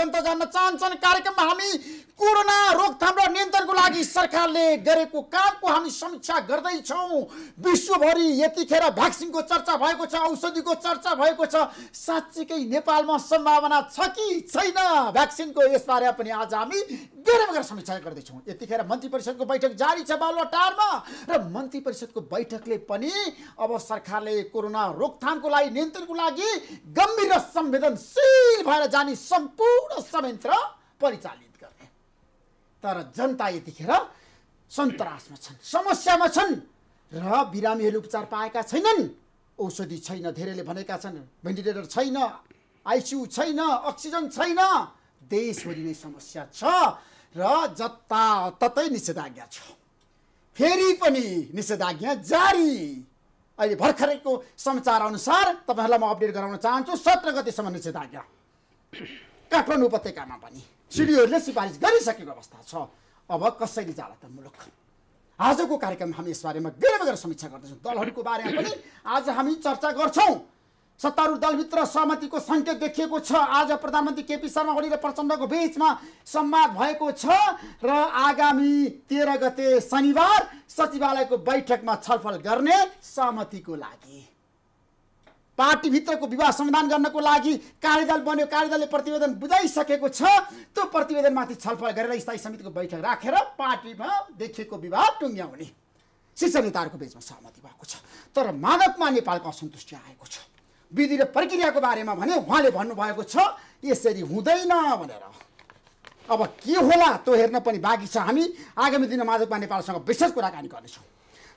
जनता जान्न चाहन्छन् कार्यक्रममा हामी कोरोना रोकथाम र नियन्त्रणको लागि सरकारले गरेको कामको हामी समीक्षा गर्दैछौँ विश्वभरि यतिखेर भ्याक्सिनको चर्चा भएको छ औषधिको चर्चा भएको छ साँच्चीकै नेपालमा सम्भावना छ कि छैन भ्याक्सिनको यसबारे पनि आज हामी गएर गरेर समीक्षा गर्दैछौँ यतिखेर मन्त्री परिषदको बैठक जारी छ बालुवाटारमा र मन्त्री परिषदको बैठकले पनि अब सरकारले कोरोना रोकथामको लागि नियन्त्रणको लागि गम्भीर र संवेदनशील भएर जाने सम्पूर्ण संयन्त्र परिचालित तर जनता यतिखेर सन्तरासमा छन् समस्यामा छन् र बिरामीहरूले उपचार पाएका छैनन् औषधि छैन धेरैले भनेका छन् भेन्टिलेटर छैन आइसियु छैन अक्सिजन छैन देशभरि नै समस्या छ र जताततै निषेधाज्ञा छ फेरि पनि निषेधाज्ञा जारी अहिले भर्खरैको समाचार अनुसार तपाईँहरूलाई म अपडेट गराउन चाहन्छु सत्र गतिसम्म निषेधाज्ञा काठमाडौँ उपत्यकामा पनि सिडीहरूले सिफारिस गरिसकेको अवस्था छ अब कसरी जाला त मुलुक आजको कार्यक्रम हामी यसबारेमा गएर गएर समीक्षा गर्दैछौँ दलहरूको बारेमा पनि आज हामी चर्चा गर्छौँ सत्तारूढ दलभित्र सहमतिको सङ्केत देखिएको छ आज प्रधानमन्त्री केपी शर्मा ओली र प्रचण्डको बिचमा संवाद भएको छ र आगामी तेह्र गते शनिबार सचिवालयको बैठकमा छलफल गर्ने सहमतिको लागि पार्टीभित्रको विवाह समाधान गर्नको लागि कार्यदल बन्यो कार्यदलले प्रतिवेदन बुझाइसकेको छ त्यो प्रतिवेदनमाथि छलफल गरेर स्थायी समितिको बैठक राखेर पार्टीमा देखिएको विवाह टुङ्ग्याउने शीर्ष नेताहरूको बिचमा सहमति भएको छ तर माधवमा नेपालको असन्तुष्टि आएको छ विधि र प्रक्रियाको बारेमा भने उहाँले भन्नुभएको छ यसरी हुँदैन भनेर अब के होला त्यो हेर्न पनि बाँकी छ हामी आगामी दिनमा माधवमा नेपालसँग विशेष कुराकानी गर्नेछौँ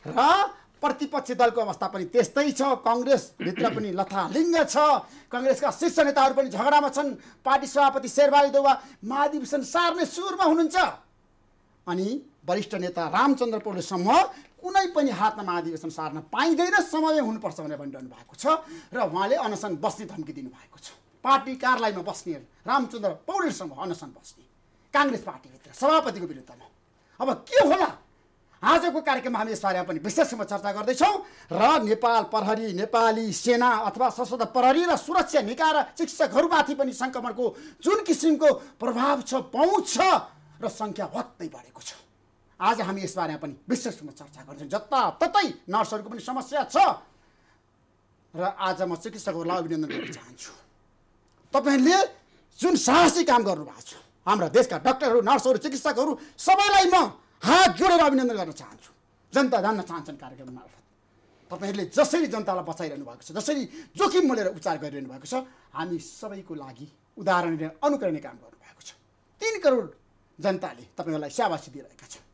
र प्रतिपक्षी दलको अवस्था पनि त्यस्तै छ कङ्ग्रेसभित्र पनि लथालिङ्ग छ कङ्ग्रेसका शीर्ष नेताहरू पनि झगडामा छन् पार्टी सभापति शेरबहादुर देउवा महाधिवेशन सार्ने सुरमा हुनुहुन्छ अनि वरिष्ठ नेता रामचन्द्र पौडेलसम्म कुनै पनि हातमा महाधिवेशन सार्न पाइँदैन समय हुनुपर्छ भनेर भनिरहनु भएको छ र उहाँले अनसन बस्ने धम्की दिनुभएको छ पार्टी कार्यालयमा बस्ने रामचन्द्र पौडेल समूह अनसन बस्ने काङ्ग्रेस पार्टीभित्र सभापतिको विरुद्धमा अब के होला आजको कार्यक्रममा हामी यस बारेमा पनि विशेष रूपमा चर्चा गर्दैछौँ र नेपाल प्रहरी नेपाली सेना अथवा सशस्त्र प्रहरी र सुरक्षा निकाय र शिक्षकहरूमाथि पनि सङ्क्रमणको जुन किसिमको प्रभाव छ पहुँच छ र सङ्ख्या वत्तै बढेको छ आज हामी यस बारेमा पनि विशेष रूपमा चर्चा गर्छौँ जताततै नर्सहरूको पनि समस्या छ र आज म चिकित्सकहरूलाई अभिनन्दन गर्न चाहन्छु तपाईँहरूले जुन साहसी काम गर्नुभएको छ हाम्रा देशका डक्टरहरू नर्सहरू चिकित्सकहरू सबैलाई म हात जोडेर अभिनन्दन गर्न चाहन्छु जनता जान्न चाहन्छन् कार्यक्रम मार्फत तपाईँहरूले जसरी जनतालाई बचाइरहनु भएको छ जसरी जोखिम मोलेर उपचार गरिरहनु भएको छ हामी सबैको लागि उदाहरण र अनुकरणीय काम गर्नुभएको छ तिन करोड जनताले तपाईँहरूलाई स्याबासी दिइरहेका छन्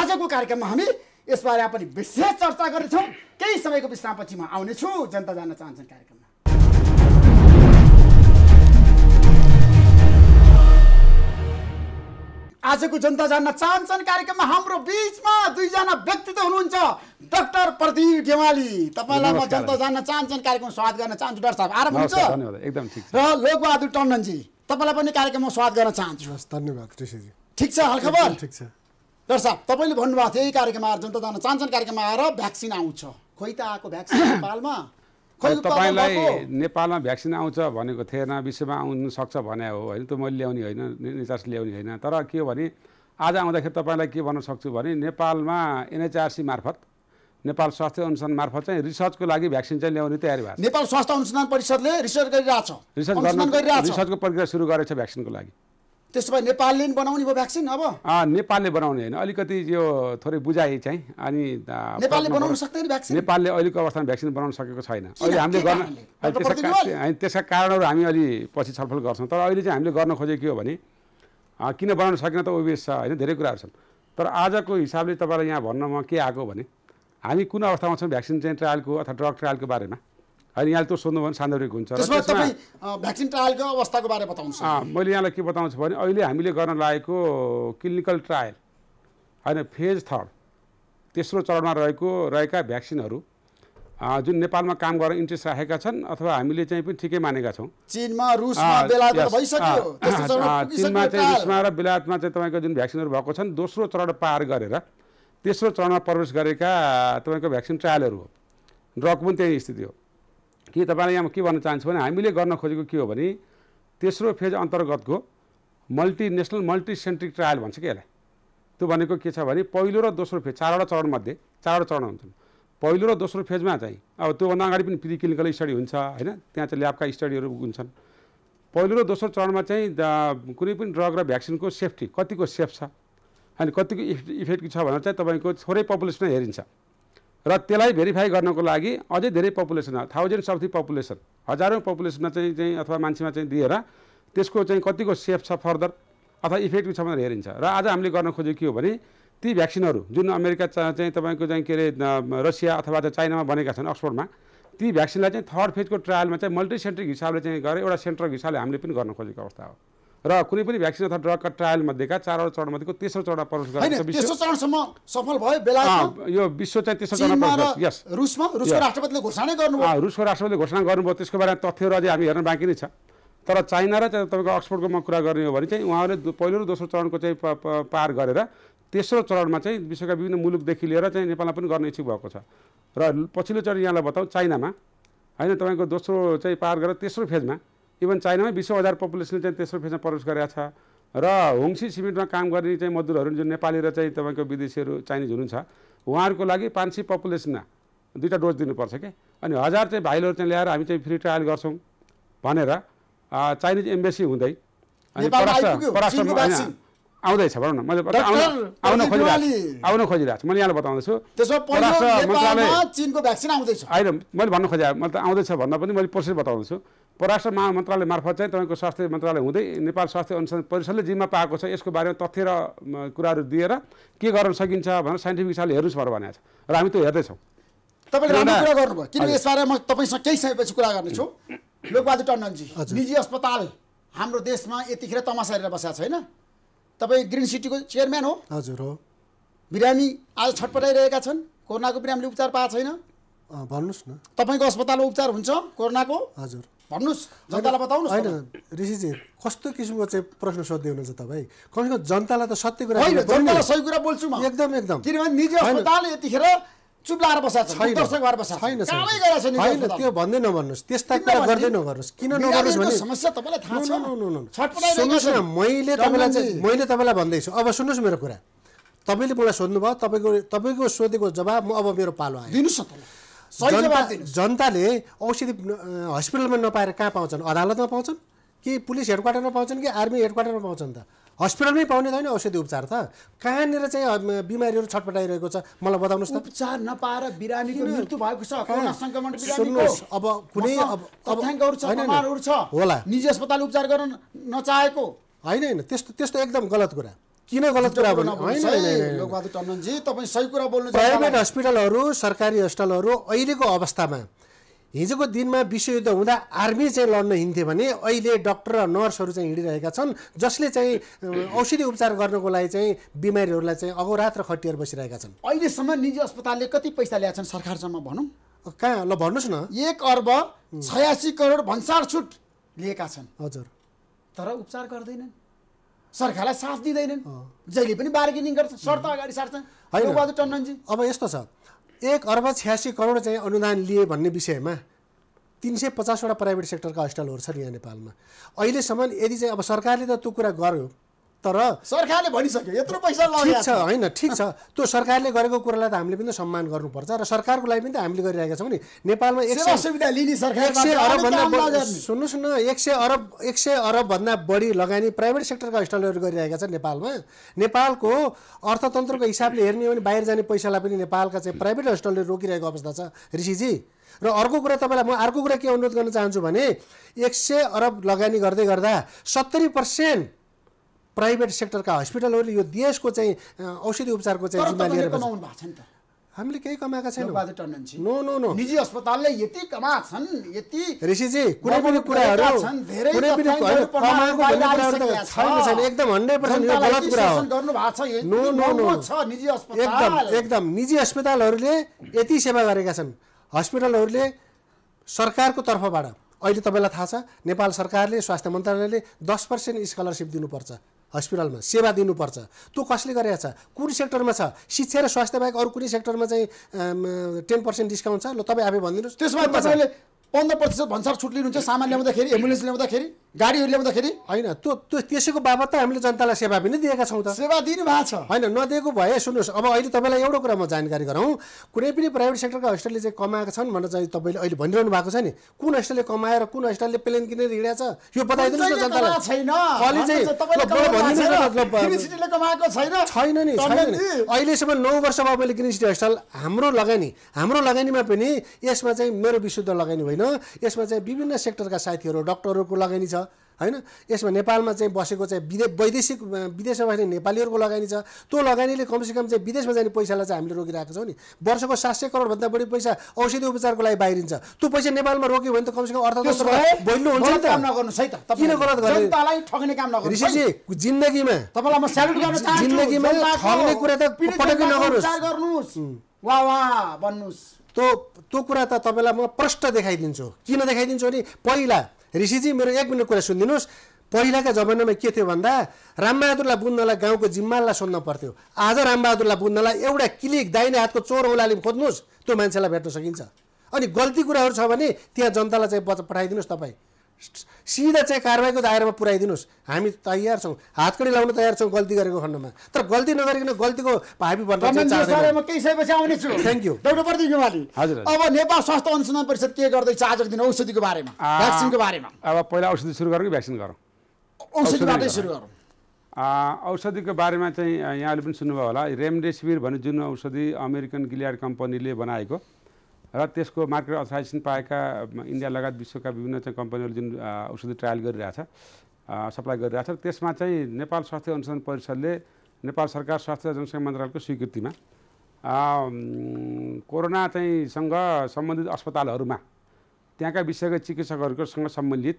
आजको कार्यक्रममा हामी यसबारे पनि विशेष चर्चा गर्नेछौँ केही समयको विश्रामपछि म आउनेछु जनता जान्न चाहन्छन् कार्यक्रममा आजको जनता जान्न चाहन्छन् कार्यक्रममा हाम्रो बिचमा दुईजना व्यक्तित्व हुनुहुन्छ डाक्टर प्रदीप गेवाली तपाईँलाई म जनता जान्न चाहन्छन् कार्यक्रम स्वागत गर्न चाहन्छु डाक्टर साहब आराम हुन्छ एकदम र लोकबहादुर टन्डनजी तपाईँलाई पनि कार्यक्रममा स्वागत गर्न चाहन्छु हस् धन्यवाद ठिक छ हालखबर ठिक छ डाक्टर साहब तपाईँले भन्नुभएको थियो यही कार्यक्रममा आएर जनता जान्न चाहन्छन् कार्यक्रममा आएर भ्याक्सिन आउँछ खोइ त आएको भ्याक्सिन नेपालमा तपाईँलाई नेपालमा भ्याक्सिन आउँछ भनेको थिएन विश्वमा आउनु सक्छ भने हो होइन त्यो मैले ल्याउने होइन एनएचआरसी ल्याउने होइन तर के हो भने आज आउँदाखेरि तपाईँलाई के भन्न सक्छु भने नेपालमा एनएचआरसी मार्फत नेपाल स्वास्थ्य अनुसन्धान मार्फत चाहिँ रिसर्चको लागि भ्याक्सिन चाहिँ ल्याउने तयारी भएको छ नेपाल स्वास्थ्य अनुसन्धान परिषदले रिसर्च गरिरहेको छ रिसर्च गर्न रिसर्चको प्रक्रिया सुरु गरेको छ भ्याक्सिनको लागि त्यसो भए नेपालले नि बनाउने भयो भ्याक्सिन अब नेपालले बनाउने होइन अलिकति यो थोरै बुझाइ चाहिँ अनि नेपालले बनाउन सक्दैन भ्याक्सिन नेपालले अहिलेको अवस्थामा भ्याक्सिन बनाउन सकेको छैन अहिले हामीले गर्न त्यसका कारणहरू हामी अलि पछि छलफल गर्छौँ तर अहिले चाहिँ हामीले गर्न खोजेको के हो भने किन बनाउन सकेन त ओबिएस छ होइन धेरै कुराहरू छन् तर आजको हिसाबले तपाईँलाई यहाँ भन्नमा के आएको भने हामी कुन अवस्थामा छौँ भ्याक्सिन चाहिँ ट्रायलको अथवा ड्रग ट्रायलको बारेमा होइन यहाँले त्यो सोध्नु भने सान्दर्भिक हुन्छ भ्याक्सिन ट्रायलको अवस्थाको बारे बताउँछु मैले यहाँलाई के बताउँछु भने अहिले हामीले गर्न लागेको क्लिनिकल ट्रायल होइन फेज थर्ड तेस्रो चरणमा रहेको रहेका भ्याक्सिनहरू जुन नेपालमा काम गरेर इन्ट्रेस्ट राखेका छन् अथवा हामीले चाहिँ पनि ठिकै मानेका छौँ चिनमा चिनमा चाहिँ रुसमा र बेलायतमा चाहिँ तपाईँको जुन भ्याक्सिनहरू भएको छन् दोस्रो चरण पार गरेर तेस्रो चरणमा प्रवेश गरेका तपाईँको भ्याक्सिन ट्रायलहरू हो ड्रग पनि त्यही स्थिति हो कि तपाईँलाई यहाँ के भन्न चाहन्छु भने हामीले गर्न खोजेको के हो भने तेस्रो फेज अन्तर्गतको मल्टिनेसनल मल्टिसेन्ट्रिक ट्रायल भन्छ कि यसलाई त्यो भनेको के छ भने पहिलो र दोस्रो फेज चारवटा चरणमध्ये चारवटा चरण हुन्छन् पहिलो र दोस्रो फेजमा चाहिँ अब त्योभन्दा अगाडि पनि प्रि क्लिनिकल स्टडी हुन्छ होइन त्यहाँ चाहिँ ल्याबका स्टडीहरू हुन्छन् पहिलो र दोस्रो चरणमा चाहिँ कुनै पनि ड्रग र भ्याक्सिनको सेफ्टी कतिको सेफ छ अनि कतिको इफेक्ट छ भनेर चाहिँ तपाईँको थोरै पपुलेसनमा हेरिन्छ र त्यसलाई भेरिफाई गर्नको लागि अझै धेरै population thousands of the population हजारौँ पपुलेसनमा चाहिँ चाहिँ अथवा मान्छेमा चाहिँ दिएर त्यसको चाहिँ कतिको सेफ छ फर्दर अथवा इफेक्टिभ छ भनेर हेरिन्छ र आज हामीले गर्न खोजेको के हो भने ती भ्याक्सिनहरू जुन अमेरिका चाहिँ तपाईँको चाहिँ के अरे रसिया अथवा चाहिँ चाइनामा बनेका छन् अक्सफोर्डमा ती भ्याक्सिनलाई चाहिँ थर्ड फेजको ट्रायलमा चाहिँ मल्टिसेन्ट्रिक हिसाबले चाहिँ गरेर एउटा सेन्ट्रल हिसाबले हामीले पनि गर्न खोजेको अवस्था हो र कुनै पनि भ्याक्सिन अथवा ड्रगका मध्येका चारवटा चरणमध्येको तेस्रो चरणमा प्रवेश चरणसम्म सफल भयो बेला यो विश्व चाहिँ तेस्रो चरणमा यस रुसमा रुसको राष्ट्रपतिले घोषणा गर्नुभयो रुसको राष्ट्रपतिले घोषणा गर्नुभयो त्यसको बारेमा तथ्यहरू अझै हामी हेर्न बाँकी नै छ तर चाइना र तपाईँको अक्सफोर्डको म कुरा गर्ने हो भने चाहिँ उहाँहरूले पहिलो र दोस्रो चरणको चाहिँ पार गरेर तेस्रो चरणमा चाहिँ विश्वका विभिन्न मुलुकदेखि लिएर चाहिँ नेपालमा पनि गर्ने इच्छुक भएको छ र पछिल्लो चरण यहाँलाई बताउँ चाइनामा होइन तपाईँको दोस्रो चाहिँ पार गरेर तेस्रो फेजमा इभन चाइनामै विश्व हजार पपुलेसनले चाहिँ तेस्रो फेजमा प्रवेश गरेका छ र होङसी सिमेन्टमा काम गर्ने चाहिँ मजदुरहरू जुन नेपाली र चाहिँ तपाईँको विदेशीहरू चाइनिज हुनुहुन्छ उहाँहरूको लागि पाँच सय पपुलेसनमा दुईवटा डोज दिनुपर्छ कि अनि हजार चाहिँ भाइलहरू चाहिँ ल्याएर हामी चाहिँ फ्री ट्रायल गर्छौँ भनेर चाइनिज एम्बेसी हुँदै अनि आउँदैछ भनौँ न मैले आउन खोजिरहेको आउन खोजिरहेको छु मैले यहाँलाई बताउँदैछु मन्त्रालय होइन मैले भन्नु खोजेँ त आउँदैछ भन्दा पनि मैले प्रोसेस बताउँदैछु परराष्ट्र महा मन्त्रालय मार्फत चाहिँ तपाईँको स्वास्थ्य मन्त्रालय हुँदै नेपाल स्वास्थ्य अनुसन्धान परिषदले जिम्मा पाएको छ यसको बारेमा तथ्य र कुराहरू दिएर के गर्न सकिन्छ भनेर साइन्टिफिक हिसाबले हेर्नुहोस् भनेर भनेको छ र हामी त्यो हेर्दैछौँ तपाईँले राम्रो कुरा गर्नुभयो किनभने यसबारे म तपाईँसँग केही समयपछि कुरा गर्नेछु लोकबहादुर टन्डनजी निजी अस्पताल हाम्रो देशमा यतिखेर तमासा हेरेर बसेको छैन तपाईँ ग्रिन सिटीको चेयरम्यान हो हजुर हो बिरामी आज छटपटाइरहेका छन् कोरोनाको बिरामीले उपचार पाएको छैन भन्नुहोस् न तपाईँको अस्पतालमा उपचार हुन्छ कोरोनाको हजुर भन्नुहोस् जनतालाई बताउनु होइन ऋषिजी कस्तो किसिमको चाहिँ प्रश्न सोध्दै हुनुहुन्छ तपाईँ कमसेकम जनतालाई त सत्य कुरा होइन जनतालाई सही कुरा बोल्छु म एकदम एकदम किनभने निजी अस्पताल यतिखेर चुप लाएर बसेको छैन छैन त्यो भन्दै नभन्नुहोस् त्यस्ता कुरा गर्दै नगर्नुहोस् किन नगर्नुहोस् भने समस्या तपाईँलाई थाहा छ सुन्नुहोस् न मैले तपाईँलाई चाहिँ मैले तपाईँलाई भन्दैछु अब सुन्नुहोस् मेरो कुरा तपाईँले मलाई सोध्नुभयो तपाईँको तपाईँको सोधेको जवाब म अब मेरो पालो आयो दिनुहोस् न जनताले औषधि हस्पिटलमा नपाएर कहाँ पाउँछन् अदालतमा पाउँछन् कि पुलिस हेडक्वार्टरमा पाउँछन् कि आर्मी हेडक्वार्टरमा पाउँछन् त हस्पिटलमै पाउने त होइन औषधि उपचार त कहाँनिर चाहिँ बिमारीहरू छटपटाइरहेको छ मलाई बताउनुहोस् त उपचार नपाएर बिरामीको मृत्यु भएको छ सङ्क्रमण अब कुनै अब छ छ होला निजी अस्पताल उपचार गर्न नचाहेको होइन होइन त्यस्तो त्यस्तो एकदम गलत कुरा किन गलत कुरा बोल्नु प्राइभेट हस्पिटलहरू सरकारी हस्पिटलहरू अहिलेको अवस्थामा हिजोको दिनमा विश्वयुद्ध हुँदा आर्मी चाहिँ लड्न हिँड्थ्यो भने अहिले डक्टर र नर्सहरू चाहिँ हिँडिरहेका छन् जसले चाहिँ औषधि उपचार गर्नको लागि चाहिँ बिमारीहरूलाई चाहिँ अगोरात र खटिएर बसिरहेका छन् अहिलेसम्म निजी अस्पतालले कति पैसा ल्याएको छन् सरकारसम्म भनौँ कहाँ ल भन्नुहोस् न एक अर्ब छयासी करोड भन्सार छुट लिएका छन् हजुर तर उपचार गर्दैनन् सरकारलाई साथ दिँदैनन् जहिले पनि बार्गेनिङ गर्छ सर्त अगाडि सार्छन् बहादुर टन्डनजी अब यस्तो छ एक अर्ब छ्यासी करोड चाहिँ अनुदान लिए भन्ने विषयमा तिन सय पचासवटा प्राइभेट सेक्टरका हस्पिटलहरू छन् यहाँ नेपालमा अहिलेसम्म यदि चाहिँ अब सरकारले त त्यो कुरा गर्यो तर सरकारले भनिसक्यो यत्रो पैसा ठिक छ होइन ठिक छ त्यो सरकारले गरेको कुरालाई त हामीले पनि सम्मान गर्नुपर्छ र सरकारको लागि पनि त हामीले गरिरहेका छौँ नि नेपालमा एक सय सुविधा अरबभन्दा सुन्नुहोस् न एक सय अरब एक सय अरबभन्दा बढी लगानी प्राइभेट सेक्टरका स्टलहरू गरिरहेका छन् नेपालमा नेपालको अर्थतन्त्रको हिसाबले हेर्ने हो भने बाहिर जाने पैसालाई पनि नेपालका चाहिँ प्राइभेट स्टलले रोकिरहेको अवस्था छ ऋषिजी र अर्को कुरा तपाईँलाई म अर्को कुरा के अनुरोध गर्न चाहन्छु भने एक सय अरब लगानी गर्दै गर्दा सत्तरी पर्सेन्ट प्राइभेट सेक्टरका हस्पिटलहरूले यो देशको चाहिँ औषधि उपचारको चाहिँ जिम्मा लिएर हामीले केही कमाएका छैनौँ नो नो नो निजी अस्पतालले यति कमाएका यति ऋषिजी कुनै पनि कुराहरू कुनै पनि छैन छैन एकदम हन्ड्रेड पर्सेन्ट यो गलत कुरा हो नो नो नो एकदम एकदम निजी अस्पतालहरूले यति सेवा गरेका छन् हस्पिटलहरूले सरकारको तर्फबाट अहिले तपाईँलाई थाहा छ नेपाल सरकारले स्वास्थ्य मन्त्रालयले दस पर्सेन्ट स्कलरसिप दिनुपर्छ हस्पिटलमा सेवा दिनुपर्छ त्यो कसले गरेको छ कुन सेक्टरमा छ शिक्षा र स्वास्थ्य बाहेक अरू कुनै सेक्टरमा चाहिँ टेन पर्सेन्ट डिस्काउन्ट छ ल तपाईँ आफै भनिदिनुहोस् त्यसमा तपाईँले पन्ध्र प्रतिशत भन्सार छुट लिनुहुन्छ सामान ल्याउँदाखेरि एम्बुलेन्स ल्याउँदाखेरि गाडीहरू ल्याउँदाखेरि होइन त्यो त्यो त्यसैको बाबत त हामीले जनतालाई सेवा पनि दिएका छौँ त सेवा दिनुभएको छ होइन नदिएको भए सुन्नुहोस् अब अहिले तपाईँलाई एउटा कुरा म जानकारी गराउँ कुनै पनि प्राइभेट सेक्टरका होस्टेलले चाहिँ कमाएका छन् भनेर चाहिँ तपाईँले अहिले भनिरहनु भएको छ नि कुन होस्टेलले कमाएर कुन होस्टेलले प्लेन किनेर हिँडेको छ यो बताइदिनुहोस् न जनतालाई छैन नि अहिलेसम्म नौ वर्षमा मैले ग्रिन सिटी होस्टेल हाम्रो लगानी हाम्रो लगानीमा पनि यसमा चाहिँ मेरो विशुद्ध लगानी होइन यसमा चाहिँ विभिन्न सेक्टरका साथीहरू डक्टरहरूको लगानी छ होइन यसमा नेपालमा चाहिँ बसेको चाहिँ विदे वैदेशिक विदेशमा बस्ने नेपालीहरूको लगानी छ त्यो लगानीले कमसेकम चाहिँ विदेशमा जाने पैसालाई चाहिँ हामीले रोकिरहेको छौँ नि वर्षको सात सय करोडभन्दा बढी पैसा औषधि उपचारको लागि बाहिरिन्छ त्यो पैसा नेपालमा रोक्यो भने त कमसेकम अर्थतन्त्र त्यो कुरा त तपाईँलाई म प्रष्ट देखाइदिन्छु किन देखाइदिन्छु भने पहिला ऋषिजी मेरो एक मिनट कुरा सुनिदिनुहोस् पहिलाका जमानामा के थियो भन्दा रामबहादुरलाई बुझ्नलाई गाउँको जिम्मालाई सोध्न पर्थ्यो आज रामबहादुरलाई बुझ्नलाई एउटा क्लिक दाहिने हातको चोर औलाले खोज्नुहोस् त्यो मान्छेलाई भेट्न सकिन्छ अनि गल्ती कुराहरू छ भने त्यहाँ जनतालाई चाहिँ पठाइदिनुहोस् तपाईँ सिधा चाहिँ कारवाहीको दायरामा पुऱ्याइदिनुहोस् हामी तयार छौँ हातकडी लाउन तयार छौँ गल्ती गरेको खण्डमा तर गल्ती नगरिकन गल्तीको भावी अब नेपाल स्वास्थ्य अनुसन्धान परिषद के गर्दैछ आजको दिन औषधिको बारेमा भ्याक्सिनको बारेमा अब पहिला औषधि सुरु गरौँ कि भ्याक्सिन गरौँ औषधिबाटै सुरु गरौँ औषधिको बारेमा चाहिँ यहाँले पनि सुन्नुभयो होला रेमडेसिभिर भन्ने जुन औषधि अमेरिकन गिलियर कम्पनीले बनाएको र त्यसको मार्केट अथराइजेसन पाएका इन्डिया लगायत विश्वका विभिन्न चाहिँ कम्पनीहरू जुन औषधि ट्रायल गरिरहेछ सप्लाई गरिरहेछ त्यसमा चाहिँ नेपाल स्वास्थ्य अनुसन्धान परिषदले नेपाल सरकार स्वास्थ्य जनसङ्ख्या मन्त्रालयको स्वीकृतिमा कोरोना चाहिँसँग सम्बन्धित अस्पतालहरूमा त्यहाँका विशेषज्ञ चिकित्सकहरूकोसँग सम्बन्धित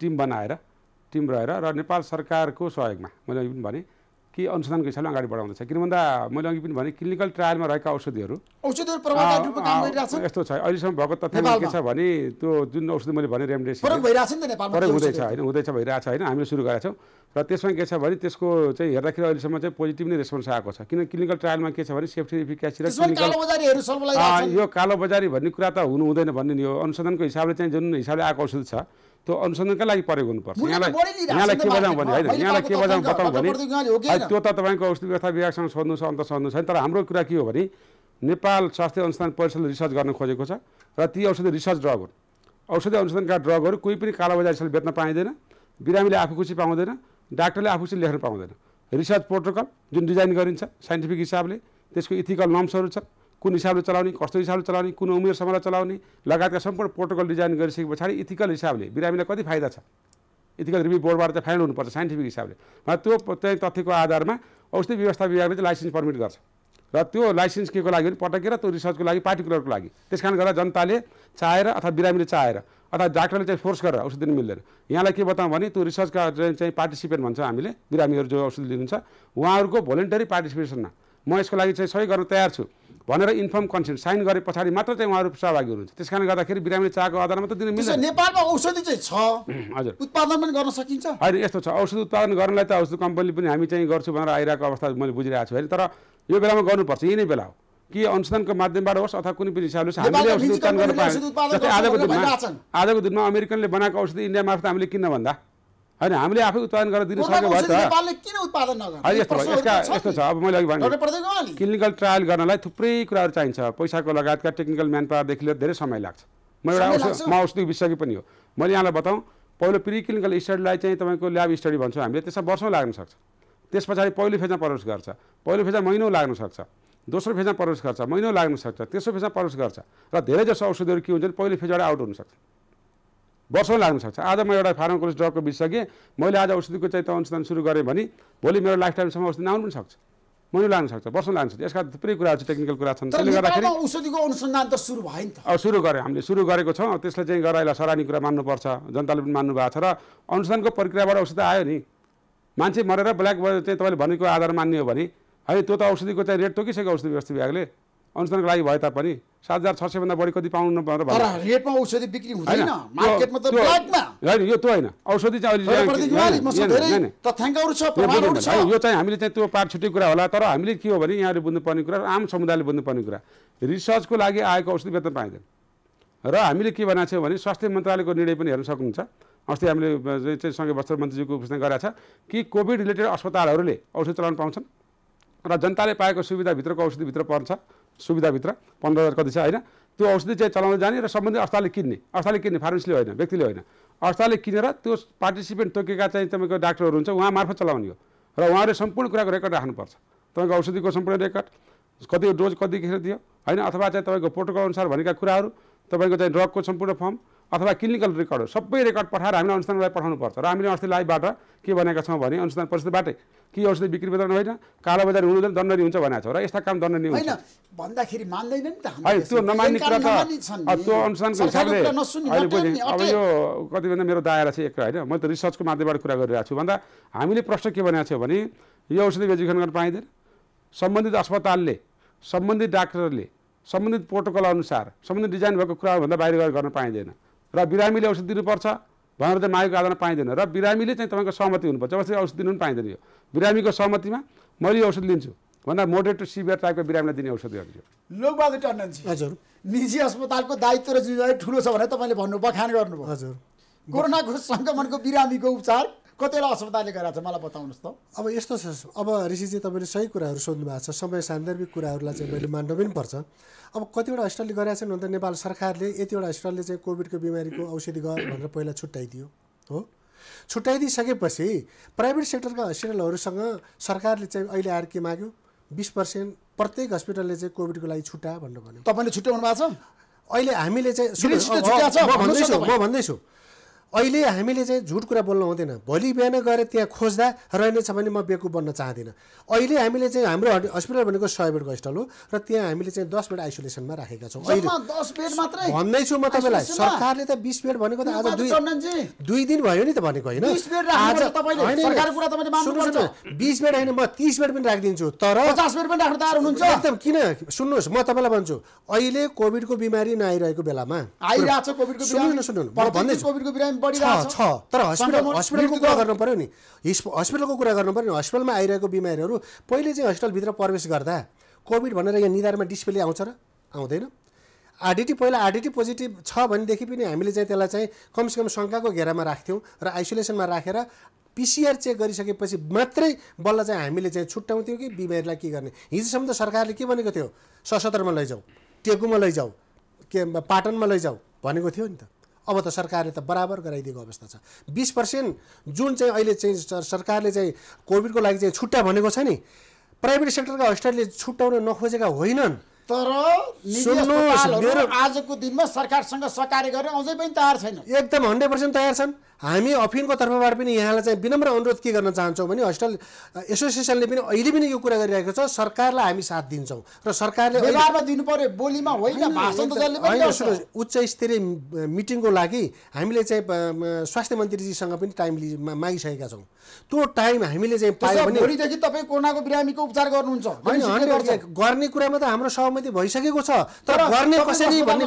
टिम बनाएर टिम रहेर र नेपाल सरकारको सहयोगमा मैले पनि भनेँ कि अनुसन्धानको हिसाबले अगाडि बढाउँदैछ किन भन्दा मैले अघि पनि भने क्लिनिकल ट्रायलमा रहेका औषधिहरू यस्तो छ अहिलेसम्म भएको तथ्य के छ भने त्यो जुन औषधि मैले भने रेमडेसिभिर हुँदैछ होइन हुँदैछ भइरहेछ होइन हामीले सुरु गरेका छौँ र त्यसमा के छ भने त्यसको चाहिँ हेर्दाखेरि अहिलेसम्म चाहिँ पोजिटिभ नै रेस्पोन्स आएको छ किन क्लिनिकल ट्रायलमा के छ भने सेफ्टी इफिकेसी र यो कालो बजारी भन्ने कुरा त हुनु हुँदैन भन्ने यो अनुसन्धानको हिसाबले चाहिँ जुन हिसाबले आएको औषधि छ त्यो अनुसन्धानका लागि प्रयोग हुनुपर्छ यहाँलाई यहाँलाई के बजाउँ भने होइन यहाँलाई के बजाउँ बताउँ भने त्यो त तपाईँको औषधि व्यवस्था विभागसँग सोध्नु छ अन्त सोध्नु छैन तर हाम्रो कुरा के हो भने नेपाल स्वास्थ्य अनुसन्धान परिषदले रिसर्च गर्न खोजेको छ र ती औषधि रिसर्च ड्रग हुन् औषधि अनुसन्धानका ड्रगहरू कोही पनि कालाबजारीसँग बेच्न पाइँदैन बिरामीले आफू खुसी पाउँदैन डाक्टरले आफू खुसी लेख्न पाउँदैन रिसर्च प्रोटोकल जुन डिजाइन गरिन्छ साइन्टिफिक हिसाबले त्यसको इथिकल नम्सहरू छन् कुन हिसाबले चलाउने कस्तो हिसाबले चलाउने कुन उमेरसम्मलाई चलाउने लगायतका सम्पूर्ण प्रोटोकल डिजाइन गरिसके पछाडि इथिकल हिसाबले बिरामीलाई कति फाइदा छ इथिकल रिभ्यू बोर्डबाट त फाइनल हुनुपर्छ साइन्टिफिक हिसाबले र त्यो त्यही तथ्यको आधारमा औषधि व्यवस्था विभागले चाहिँ लाइसेन्स पर्मिट गर्छ र त्यो लाइसेन्स के को लागि भने पटकेर त्यो रिसर्चको लागि पार्टिकुलरको लागि त्यस कारण गर्दा जनताले चाहेर अथवा बिरामीले चाहेर अथवा डाक्टरले चाहिँ फोर्स गरेर औषधि दिनु मिल्दैन यहाँलाई के बताउँ भने त्यो रिसर्चका चाहिँ पार्टिसिपेन्ट भन्छ हामीले बिरामीहरू जो औषधि लिनुहुन्छ उहाँहरूको भोलिन्टरी पार्टिसिपेसनमा म यसको लागि चाहिँ सही गर्न तयार छु भनेर इन्फर्म कन्सेन्ट साइन गरे पछाडि मात्र चाहिँ उहाँहरू सहभागी हुनुहुन्छ त्यस कारणले गर्दाखेरि बिरामीले चाहेको आधारमा त दिनु मिल्छ नेपालमा औषधि चाहिँ छ हजुर उत्पादन पनि गर्न सकिन्छ होइन यस्तो छ औषधि उत्पादन गर्नलाई त औषध कम्पनीले पनि हामी चाहिँ गर्छु भनेर आइरहेको अवस्था मैले बुझिरहेको छु होइन तर यो बेलामा गर्नुपर्छ यही नै बेला हो कि अनुसन्धानको माध्यमबाट होस् अथवा कुनै पनि हिसाबले हामीले औषध उत्पादन गर्न पाएन जस्तै आजको दिनमा आजको दिनमा अमेरिकनले बनाएको औषधि इन्डिया मार्फत हामीले किन्न भन्दा होइन हामीले आफै उत्पादन गरेर दिन सक्यो भयो त यस्तो यसका यस्तो छ अब मैले अघि भने क्लिनिकल ट्रायल गर्नलाई थुप्रै कुराहरू चाहिन्छ पैसाको लगायतका टेक्निकल म्यान पावरदेखि लिएर धेरै समय लाग्छ म एउटा म औषधि विशेषज्ञ पनि हो मैले यहाँलाई बताउँ पहिलो प्रि क्लिनिकल स्टडीलाई चाहिँ तपाईँको ल्याब स्टडी भन्छौँ हामीले त्यसमा वर्षौँ लाग्न सक्छ त्यस पछाडि पहिलो फेजमा प्रवेश गर्छ पहिलो फेजमा महिनौ लाग्न सक्छ दोस्रो फेजमा प्रवेश गर्छ महिनौ लाग्न सक्छ तेस्रो फेजमा प्रवेश गर्छ र धेरै धेरैजसो औषधिहरू के हुन्छन् पहिलो फेजबाट आउट हुनसक्छ वर्षौँ लाग्न सक्छ आज म एउटा फार्माकोलोजी ड्रगको बिच मैले आज औषधिको चाहिँ त अनुसन्धान सुरु गरेँ भने भोलि मेरो लाइफ टाइमसम्म औषधि नआउनु पनि सक्छ मैले लाग्न सक्छ वर्षौँ लाग्न सक्छ यसका थुप्रै कुराहरू टेक्निकल कुरा छन् त्यसले गर्दाखेरि औषधिको अनुसन्धान त सुरु भयो नि त अब सुरु गरेँ हामीले सुरु गरेको छौँ त्यसलाई चाहिँ गरेर यसलाई सराहनी कुरा मान्नुपर्छ जनताले पनि मान्नु भएको छ र अनुसन्धानको प्रक्रियाबाट औषध आयो नि मान्छे मरेर ब्ल्याक चाहिँ तपाईँले भनेको आधार मान्ने हो भने है त्यो त औषधिको चाहिँ रेट तोकिसक्यो औषधि व्यवस्था विभागले अनुसन्धानको लागि भए तापनि सात हजार छ सयभन्दा बढी कति पाउनु रेटमा औषधि बिक्री हुँदैन मार्केटमा त ब्ल्याकमा होइन यो त होइन औषधि चाहिँ तथ्याङ्कहरू छ छ यो चाहिँ हामीले चाहिँ त्यो पाठ छुट्टै कुरा होला तर हामीले के हो भने यहाँले बुझ्नुपर्ने कुरा आम समुदायले बुझ्नुपर्ने कुरा रिसर्चको लागि आएको औषधि बेच्न पाइँदैन र हामीले के भनेको छौँ भने स्वास्थ्य मन्त्रालयको निर्णय पनि हेर्न सक्नुहुन्छ अस्ति हामीले चाहिँ सँगै वस्त्र मन्त्रीजीको घोषणा गराएको छ कि कोभिड रिलेटेड अस्पतालहरूले औषधि चलाउन पाउँछन् र जनताले पाएको सुविधाभित्रको औषधिभित्र पर्छ सुविधाभित्र पन्ध्र हजार कति छ होइन त्यो औषधि चाहिँ चलाउन जाने र सम्बन्धित अस्पतालले किन्ने अस्पतालले किन्ने फार्मेसीले होइन व्यक्तिले होइन अस्पतालले किनेर त्यो पार्टिसिपेन्ट तोकेका चाहिँ तपाईँको डाक्टरहरू हुन्छ उहाँ मार्फत चलाउने हो र उहाँले सम्पूर्ण कुराको रेकर्ड राख्नुपर्छ तपाईँको औषधिको सम्पूर्ण रेकर्ड कति डोज कतिखेर दियो होइन अथवा चाहिँ तपाईँको प्रोटोकल अनुसार भनेका कुराहरू तपाईँको चाहिँ ड्रगको सम्पूर्ण फर्म अथवा क्लिनिकल रेकर्डहरू सबै रेकर्ड पठाएर हामीले अनुसन्धानलाई पठाउनुपर्छ र हामीले अस्ति लाइभबाट के भनेका छौँ भने अनुसन्धान परिषदबाटै कि औषधि बिक्री वितरण होइन कालो बजार हुनु दण्डनी हुन्छ भनेको छ र यस्ता काम दण्डनी हुन्छ भन्दाखेरि मान्दैन नि त है त्यो नमान्ने कुरा त त्यो अनुसन्धानको हिसाबले अहिले बुझेँ अब यो भन्दा मेरो दायरा छ एक होइन मैले त रिसर्चको माध्यमबाट कुरा गरिरहेको छु भन्दा हामीले प्रश्न के भनेको छौँ भने यो औषधि बेचिखन गर्न पाइँदैन सम्बन्धित अस्पतालले सम्बन्धित डाक्टरले सम्बन्धित प्रोटोकल अनुसार सम्बन्धित डिजाइन भएको कुराभन्दा बाहिर गएर गर्न पाइँदैन र बिरामीले औषध दिनुपर्छ भनेर चाहिँ मायाको आधारमा पाइँदैन र बिरामीले चाहिँ तपाईँको सहमति हुनुपर्छ जबरजस्ती औषध दिनु पनि पाइँदैन यो बिरामीको सहमतिमा मैले यो औषध लिन्छु भन्दा मोडरेट टु सिभियर टाइपको बिरामीलाई दिने औषध गर्छु लोकबहादुर टन्डनजी हजुर निजी अस्पतालको दायित्व र जिम्मेवारी ठुलो छ भनेर तपाईँले भन्नु बखान गर्नुभयो हजुर कोरोनाको सङ्क्रमणको बिरामीको उपचार कतिलाई अस्पतालले गराएको छ मलाई बताउनुहोस् त अब यस्तो छ अब ऋषिजी तपाईँले सही कुराहरू सोध्नु भएको छ सबै सान्दर्भिक कुराहरूलाई चाहिँ मैले मान्नु पनि पर्छ अब कतिवटा हस्पिटलले गरेका छन् भने त नेपाल सरकारले यतिवटा हस्पिटलले चाहिँ कोभिडको बिमारीको औषधि गर भनेर पहिला छुट्याइदियो हो छुट्याइदिइसकेपछि प्राइभेट सेक्टरका हस्पिटलहरूसँग सरकारले चाहिँ अहिले आएर के माग्यो बिस पर्सेन्ट प्रत्येक हस्पिटलले चाहिँ कोभिडको लागि छुट्टा भनेर भन्यो तपाईँले छुट्याउनु भएको छ अहिले हामीले चाहिँ म भन्दैछु अहिले हामीले चाहिँ झुट कुरा बोल्नु हुँदैन भोलि बिहान गएर त्यहाँ खोज्दा रहेनछ भने म बेकु बन्न चाहदिनँ अहिले हामीले चाहिँ हाम्रो हस्पिटल भनेको सय बेडको स्टल हो र त्यहाँ हामीले चाहिँ दस बेड आइसोलेसनमा राखेका छौँ भन्दैछु म तपाईँलाई सरकारले त बिस बेड भनेको त आज दुई दुई दिन भयो नि त भनेको होइन बिस बेड होइन म तिस बेड पनि राखिदिन्छु तर एकदम किन सुन्नुहोस् म तपाईँलाई भन्छु अहिले कोभिडको बिमारी नआइरहेको बेलामा आइरहेको छ छ तर हस्पिटल हस्पिटलको कुरा गर्नु पऱ्यो नि हस्पिटलको कुरा गर्नु पऱ्यो नि हस्पिटलमा आइरहेको बिमारीहरू पहिले चाहिँ हस्पिटलभित्र प्रवेश गर्दा कोभिड भनेर यहाँ निधारमा डिस्प्ले आउँछ र आउँदैन आरडिटी पहिला आरडिटी पोजिटिभ छ भनेदेखि पनि हामीले चाहिँ त्यसलाई चाहिँ कमसेकम शङ्काको घेरामा राख्थ्यौँ र आइसोलेसनमा राखेर पिसिआर चेक गरिसकेपछि मात्रै बल्ल चाहिँ हामीले चाहिँ छुट्याउँथ्यौँ कि बिमारीलाई के गर्ने हिजोसम्म त सरकारले के भनेको थियो सशस्त्रमा लैजाऊ टेकुमा लैजाऊ के पाटनमा लैजाऊ भनेको थियो नि त अब त सरकारले त बराबर गराइदिएको अवस्था छ बिस पर्सेन्ट जुन चाहिँ अहिले चाहिँ सरकारले चाहिँ कोभिडको लागि चाहिँ छुट्टा भनेको छ नि प्राइभेट सेक्टरका होस्टेलले छुट्याउन नखोजेका होइनन् तर मेरो आजको दिनमा सरकारसँग सहकार्य गरेर अझै पनि तयार छैन एकदम हन्ड्रेड पर्सेन्ट तयार छन् हामी अफिनको तर्फबाट पनि यहाँलाई चाहिँ विनम्र अनुरोध के गर्न चाहन्छौँ भने हस्टेल एसोसिएसनले पनि अहिले पनि यो कुरा गरिरहेको छ सरकारलाई हामी साथ दिन्छौँ र सरकारले दिनु पर्यो बोलीमा होइन उच्च स्तरीय मिटिङको लागि हामीले चाहिँ स्वास्थ्य मन्त्रीजीसँग पनि टाइम लि मागिसकेका छौँ त्यो टाइम हामीले चाहिँ पायो भने तपाईँ कोरोनाको बिरामीको उपचार गर्नुहुन्छ गर्ने कुरामा त हाम्रो सहमति सहमति भइसकेको छ तर गर्ने कसरी भन्ने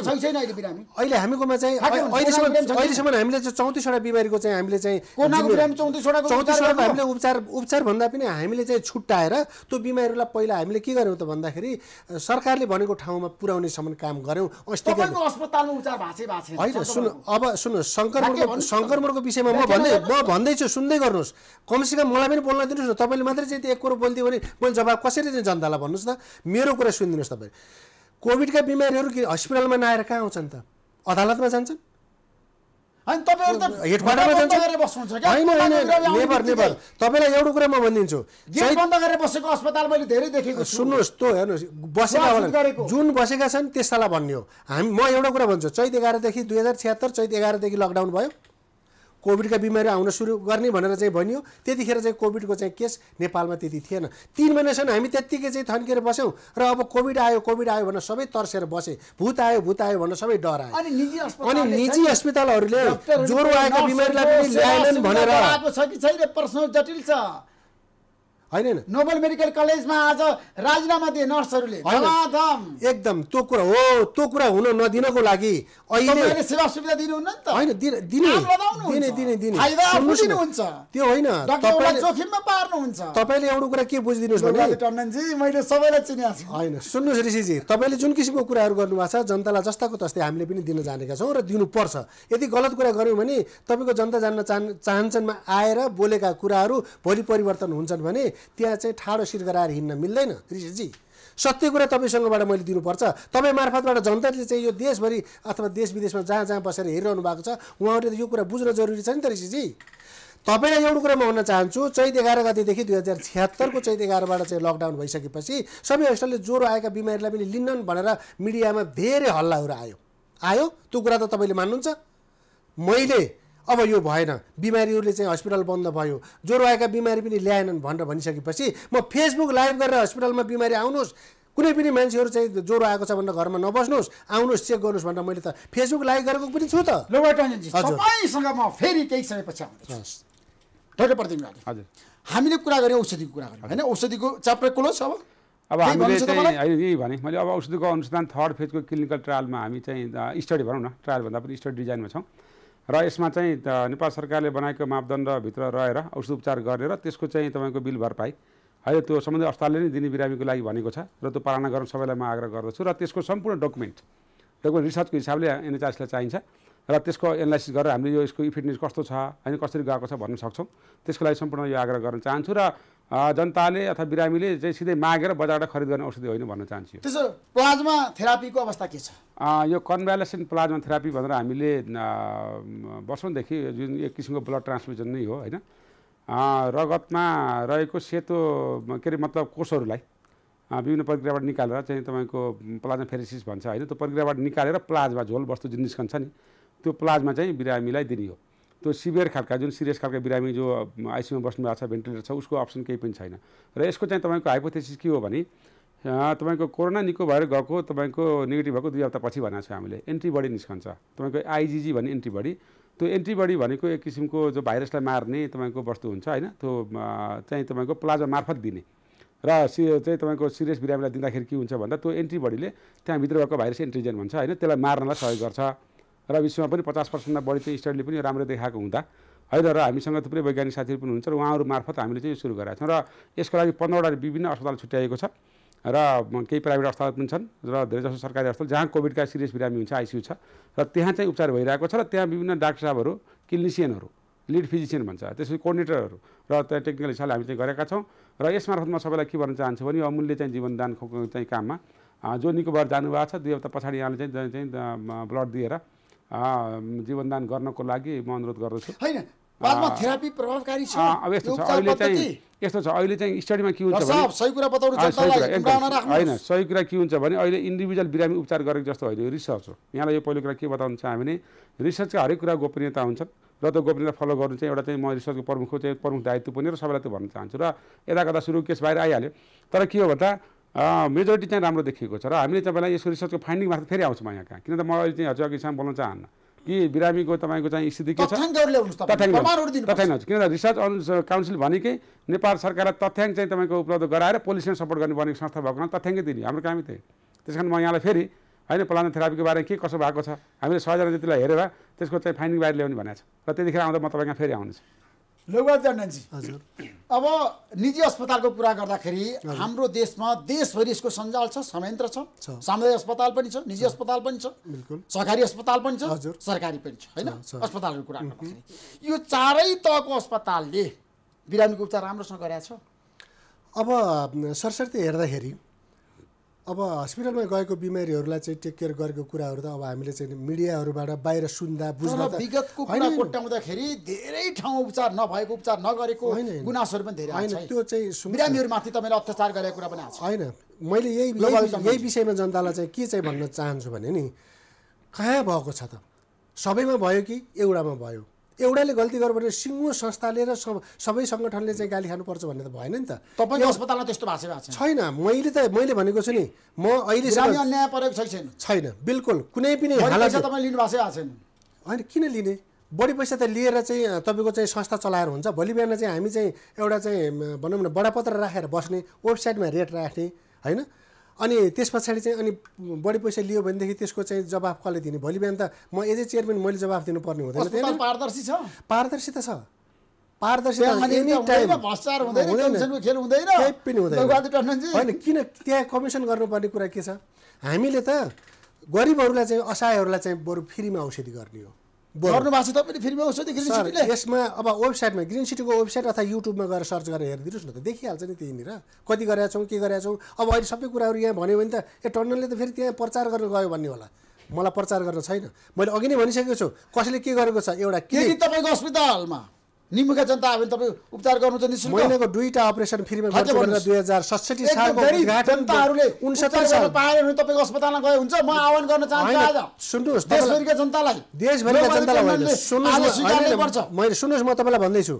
अहिले हामीकोमा चाहिँ अहिलेसम्म अहिलेसम्म हामीले चाहिँ चौतिसवटा बिमारीको चाहिँ हामीले चाहिँ चौतिसवटाको हामीले उपचार उपचार भन्दा पनि हामीले चाहिँ छुट्टाएर त्यो बिमारीलाई पहिला हामीले के गर्यौँ त भन्दाखेरि सरकारले भनेको ठाउँमा पुर्याउनेसम्म काम गऱ्यौँ अस्ति होइन सुन्नु अब सुन्नुहोस् सङ्क्रमणको सङ्क्रमणको विषयमा म भन्दै म भन्दैछु सुन्दै गर्नुहोस् कमसेकम मलाई पनि बोल्न दिनुहोस् न तपाईँले मात्रै चाहिँ एक कुरो बोलिदियो भने मैले जवाब कसरी चाहिँ जनतालाई भन्नुहोस् त मेरो कुरा सुनिदिनुहोस् तपाईँ कोभिडका बिमारीहरू के हस्पिटलमा नआएर कहाँ आउँछन् त अदालतमा जान्छन् तपाईँलाई एउटा कुरा म भनिदिन्छु सुन्नुहोस् त हेर्नुहोस् बसेका जुन बसेका छन् त्यस्तालाई भन्ने हो हामी म एउटा कुरा भन्छु चैत एघारदेखि दुई हजार छिहत्तर चैत एघारदेखि लकडाउन भयो कोभिडका बिमारी आउन सुरु गर्ने भनेर चाहिँ भनियो त्यतिखेर चाहिँ कोभिडको चाहिँ केस नेपालमा त्यति थिएन तिन महिनासम्म हामी त्यत्तिकै चाहिँ थन्किएर बस्यौँ र अब कोभिड आयो कोभिड आयो भनेर सबै तर्सेर बसे भूत आयो भूत आयो भनेर सबै डर आयो अनि निजी अस्पतालहरूले ज्वरो आएको बिमारीलाई पनि ल्याएनन् भनेर जटिल छ होइन नोबल मेडिकल कलेजमा आज राजीनामा दिए नर्सहरूले एकदम त्यो कुरा हो त्यो कुरा हुन नदिनको लागि अहिले सेवा सुविधा दिनुहुन्न नि त होइन दिने दिने दिने दिने दिनुहुन्छ त्यो होइन जोखिममा पार्नुहुन्छ तपाईँले एउटा कुरा के बुझिदिनुहोस् भने टन्डनजी मैले सबैलाई चिनिएको छु होइन सुन्नुहोस् ऋषिजी तपाईँले जुन किसिमको कुराहरू गर्नुभएको छ जनतालाई जस्ताको तस्तै हामीले पनि दिन जानेका छौँ र दिनुपर्छ यदि गलत कुरा गऱ्यौँ भने तपाईँको जनता जान्न चाहन चाहन्छन्मा आएर बोलेका कुराहरू भोलि परिवर्तन हुन्छन् भने त्यहाँ चाहिँ ठाडो शिर गराएर हिँड्न मिल्दैन ऋषिजी सत्य कुरा तपाईँसँगबाट मैले दिनुपर्छ तपाईँ मार्फतबाट जनताले चाहिँ यो देशभरि अथवा देश विदेशमा जहाँ जहाँ बसेर हेरिरहनु भएको छ उहाँहरूले त यो कुरा बुझ्न जरुरी छ नि त ऋषिजी तपाईँलाई एउटा कुरा म भन्न चाहन्छु चैत एघार गतिदेखि दुई हजार छिहत्तरको चैत एघारबाट चाहिँ लकडाउन भइसकेपछि सबै हस्पिटलले ज्वरो आएका बिमारीलाई पनि लिन्नन् भनेर मिडियामा धेरै हल्लाहरू आयो आयो त्यो कुरा त तपाईँले मान्नुहुन्छ मैले अब यो भएन बिमारीहरूले चाहिँ हस्पिटल बन्द भयो ज्वरो आएका बिमारी पनि ल्याएनन् भनेर भनिसकेपछि म फेसबुक लाइभ गरेर हस्पिटलमा बिमारी आउनुहोस् कुनै पनि मान्छेहरू चाहिँ ज्वरो आएको छ भनेर घरमा नबस्नुहोस् आउनुहोस् चेक गर्नुहोस् भनेर मैले त फेसबुक लाइभ गरेको पनि छु त तपाईँसँग म फेरि केही समयपछि हजुर हामीले कुरा गऱ्यौँ औषधिको कुरा गऱ्यौँ होइन औषधिको च्याप्टर कुलो छ अब अब हामीले चाहिँ होइन यही भने मैले अब औषधिको अनुसन्धान थर्ड फेजको क्लिनिकल ट्रायलमा हामी चाहिँ स्टडी भनौँ न ट्रायलभन्दा पनि स्टडी डिजाइनमा छौँ र यसमा चाहिँ नेपाल सरकारले बनाएको मापदण्डभित्र रहेर औषध उपचार गरेर त्यसको चाहिँ तपाईँको बिल भरपाई है त्यो सम्बन्धित अस्पतालले नै दिने बिरामीको लागि भनेको छ र त्यो पालना गर्न सबैलाई म आग्रह गर्दछु र त्यसको सम्पूर्ण डकुमेन्ट डकुमेन्ट रिसर्चको हिसाबले एनएचआरसीलाई चाहिन्छ र त्यसको एनालाइसिस गरेर हामीले यो यसको इफेक्टनेस कस्तो छ होइन कसरी गएको छ भन्न सक्छौँ त्यसको लागि सम्पूर्ण यो आग्रह गर्न चाहन्छु र जनताले अथवा बिरामीले चाहिँ सिधै मागेर बजारबाट खरिद गर्ने औषधि होइन भन्न चाहन्छु त्यसो प्लाज्मा थेरापीको अवस्था के छ यो कन्भ्यालेसेन्ट प्लाज्मा थेरापी भनेर हामीले वर्षौँदेखि जुन एक किसिमको ब्लड ट्रान्सफ्युजन नै हो होइन रगतमा रहेको सेतो के अरे मतलब कोषहरूलाई विभिन्न प्रक्रियाबाट निकालेर चाहिँ तपाईँको प्लाज्मा फेरिसिस भन्छ होइन त्यो प्रक्रियाबाट निकालेर प्लाज्मा झोल वस्तु जुन निस्कन्छ नि त्यो प्लाज्मा चाहिँ बिरामीलाई दिने हो त्यो सिभियर खालका जुन सिरियस खालका बिरामी जो आइसियुमा बस्नु भएको छ भेन्टिलेटर छ उसको अप्सन केही पनि छैन र यसको चाहिँ तपाईँको हाइपोथेसिस के हो भने तपाईँको कोरोना निको भएर गएको तपाईँको नेगेटिभ भएको दुई हप्तापछि भनेको छ हामीले एन्टिबडी निस्कन्छ तपाईँको आइजिजी भन्ने एन्टिबडी त्यो एन्टिबडी भनेको एक किसिमको जो भाइरसलाई मार्ने तपाईँको वस्तु हुन्छ होइन त्यो चाहिँ तपाईँको प्लाजा मार्फत दिने र सि चाहिँ तपाईँको सिरियस बिरामीलाई दिँदाखेरि के हुन्छ भन्दा त्यो एन्टिबडीले त्यहाँभित्र भएको भाइरस एन्टिजेन भन्छ होइन त्यसलाई मार्नलाई सहयोग गर्छ र विश्वमा पनि पचास पर्सेन्टमा बढी चाहिँ स्टडीले पनि राम्रो देखाएको हुँदा होइन र हामीसँग थुप्रै वैज्ञानिक साथीहरू पनि हुन्छ र उहाँहरू मार्फत हामीले चाहिँ यो सुरु गरेका छौँ र यसको लागि पन्ध्रवटा विभिन्न अस्पताल छुट्याइएको छ र केही प्राइभेट अस्पताल पनि छन् र धेरै धेरैजसो सरकारी अस्पताल जहाँ कोभिडका सिरियस बिरामी हुन्छ आइसियु छ र त्यहाँ चाहिँ उपचार भइरहेको छ र त्यहाँ विभिन्न डाक्टर साहबहरू क्लिनिसियनहरू लिड फिजिसियन भन्छ त्यसपछि कोर्डिनेटरहरू र त्यहाँ टेक्निकल हिसाबले हामी चाहिँ गरेका छौँ र यस मार्फत म सबैलाई के भन्न चाहन्छु भने अमूल्य चाहिँ जीवनदान चाहिँ काममा जो निको भएर जानुभएको छ दुई हप्ता पछाडि यहाँले चाहिँ चाहिँ ब्लड दिएर जीवनदान गर्नको लागि म अनुरोध गर्दछु होइन थेरापी प्रभावकारी छ अब यस्तो छ अहिले चाहिँ यस्तो छ अहिले चाहिँ स्टडीमा के हुन्छ होइन सही कुरा के हुन्छ भने अहिले इन्डिभिजुअल बिरामी उपचार गरेको जस्तो होइन रिसर्च हो यहाँलाई यो पहिलो कुरा के बताउनु चाहन्छ भने रिसर्चका हरेक कुरा गोपनीयता हुन्छन् र त्यो गोपनीयता फलो गर्नु चाहिँ एउटा चाहिँ म रिसर्चको प्रमुखको चाहिँ प्रमुख दायित्व पनि र सबैलाई त्यो भन्न चाहन्छु र यता कता सुरु केस बाहिर आइहाल्यो तर के हो भन्दा मेजोरिटी चाहिँ राम्रो देखिएको छ र हामीले तपाईँलाई यसको रिसर्चको फाइन्डिङ मार्फत फेरि आउँछौँ यहाँ कहाँ किन त म अहिले चाहिँ हजुर अघिसम्म बोल्न चाहन्न कि बिरामीको तपाईँको चाहिँ स्थिति के छ तथ्याङ्क किन त रिसर्च काउन्सिल भनेकै नेपाल सरकारलाई तथ्याङ्क चाहिँ तपाईँको उपलब्ध गराएर पोलिसीमा सपोर्ट गर्नुपर्ने संस्था भएको कारण तथ्याङ्कै दिने हाम्रो कामै त्यही त्यस कारण म यहाँलाई फेरि होइन प्लान थेरापीको बारेमा के कसो भएको छ हामीले सयजना जतिलाई हेरेर त्यसको चाहिँ फाइन्डिङ बाहिर ल्याउने भनेको छ र त्यतिखेर आउँदा म कहाँ फेरि आउनेछु लौगाजी हजुर अब निजी अस्पतालको कुरा गर्दाखेरि हाम्रो देशमा देशभरि यसको सञ्जाल छ संयन्त्र छ सामुदायिक अस्पताल पनि छ निजी अस्पताल पनि छ सरकारी अस्पताल पनि छ हजुर सरकारी पनि छ होइन अस्पतालको कुरा गर्दाखेरि यो चारै तहको अस्पतालले बिरामीको उपचार राम्रोसँग गराएको छ अब सरस्वती हेर्दाखेरि अब हस्पिटलमा गएको बिमारीहरूलाई चाहिँ टेक केयर गरेको कुराहरू त अब हामीले चाहिँ मिडियाहरूबाट बाहिर सुन्दा बुझ्दा विगतको कुरा कोट्याउँदाखेरि धेरै ठाउँ उपचार नभएको उपचार नगरेको गुनासोहरू पनि धेरै होइन त्यो चाहिँ बिरामीहरूमाथि तपाईँले अत्याचार गरेको कुरा पनि आएको होइन मैले यही यही विषयमा जनतालाई चाहिँ के चाहिँ भन्न चाहन्छु भने नि कहाँ भएको छ त सबैमा भयो कि एउटामा भयो एउटाले गल्ती गर्यो भने सिङ्गो संस्थाले र सबै सङ्गठनले चाहिँ गाली खानुपर्छ भन्ने त भएन नि त तपाईँको अस्पतालमा त्यस्तो भएको छैन मैले त मैले भनेको छु नि म अहिले अन्याय परेको छैन छैन बिल्कुल कुनै पनि तपाईँ लिनु भएको छैन होइन किन लिने बढी पैसा त लिएर चाहिँ तपाईँको चाहिँ संस्था चलाएर हुन्छ भोलि बिहान चाहिँ हामी चाहिँ एउटा चाहिँ भनौँ न बडापत्र राखेर बस्ने वेबसाइटमा रेट राख्ने होइन अनि त्यस पछाडि चाहिँ अनि बढी पैसा लियो भनेदेखि त्यसको चाहिँ जवाफ कसले दिने भोलि बिहान त म एज ए चेयरम्यान मैले जवाफ दिनुपर्ने हुँदैन पारदर्शी छ पारदर्शी त छ होइन किन त्यहाँ कमिसन गर्नुपर्ने कुरा के छ हामीले त गरिबहरूलाई चाहिँ असहायहरूलाई चाहिँ बरु फ्रीमा औषधि गर्ने हो गर्नु भएको छ तपाईँले फेरि यसमा अब वेबसाइटमा ग्रिन सिटीको वेबसाइट अथवा युट्युबमा गएर सर्च गरेर हेरिदिनुहोस् न त देखिहाल्छ नि त्यहीँनिर कति गरेका छौँ के गरेका छौँ अब अहिले सबै कुराहरू यहाँ भन्यो भने त ए टन्डनले त फेरि त्यहाँ प्रचार गर्न गयो भन्ने होला मलाई प्रचार गर्न छैन मैले अघि नै भनिसकेको छु कसैले के गरेको छ एउटा के तपाईँको अस्पतालमा निमुखा जनता आयो भने तपाईँ उपचार गर्नुहुन्छ नि महिनाको दुईवटा अपरेसन फ्रीमा दुई हजार सडसठी सालको जनताहरूले उन्सत्तर साल पायो भने तपाईँको अस्पतालमा गए हुन्छ म आह्वान गर्न चाहन्छु आज सुन्नुहोस् देशभरिका जनतालाई देशभरिका जनतालाई मैले सुन्नुहोस् म तपाईँलाई भन्दैछु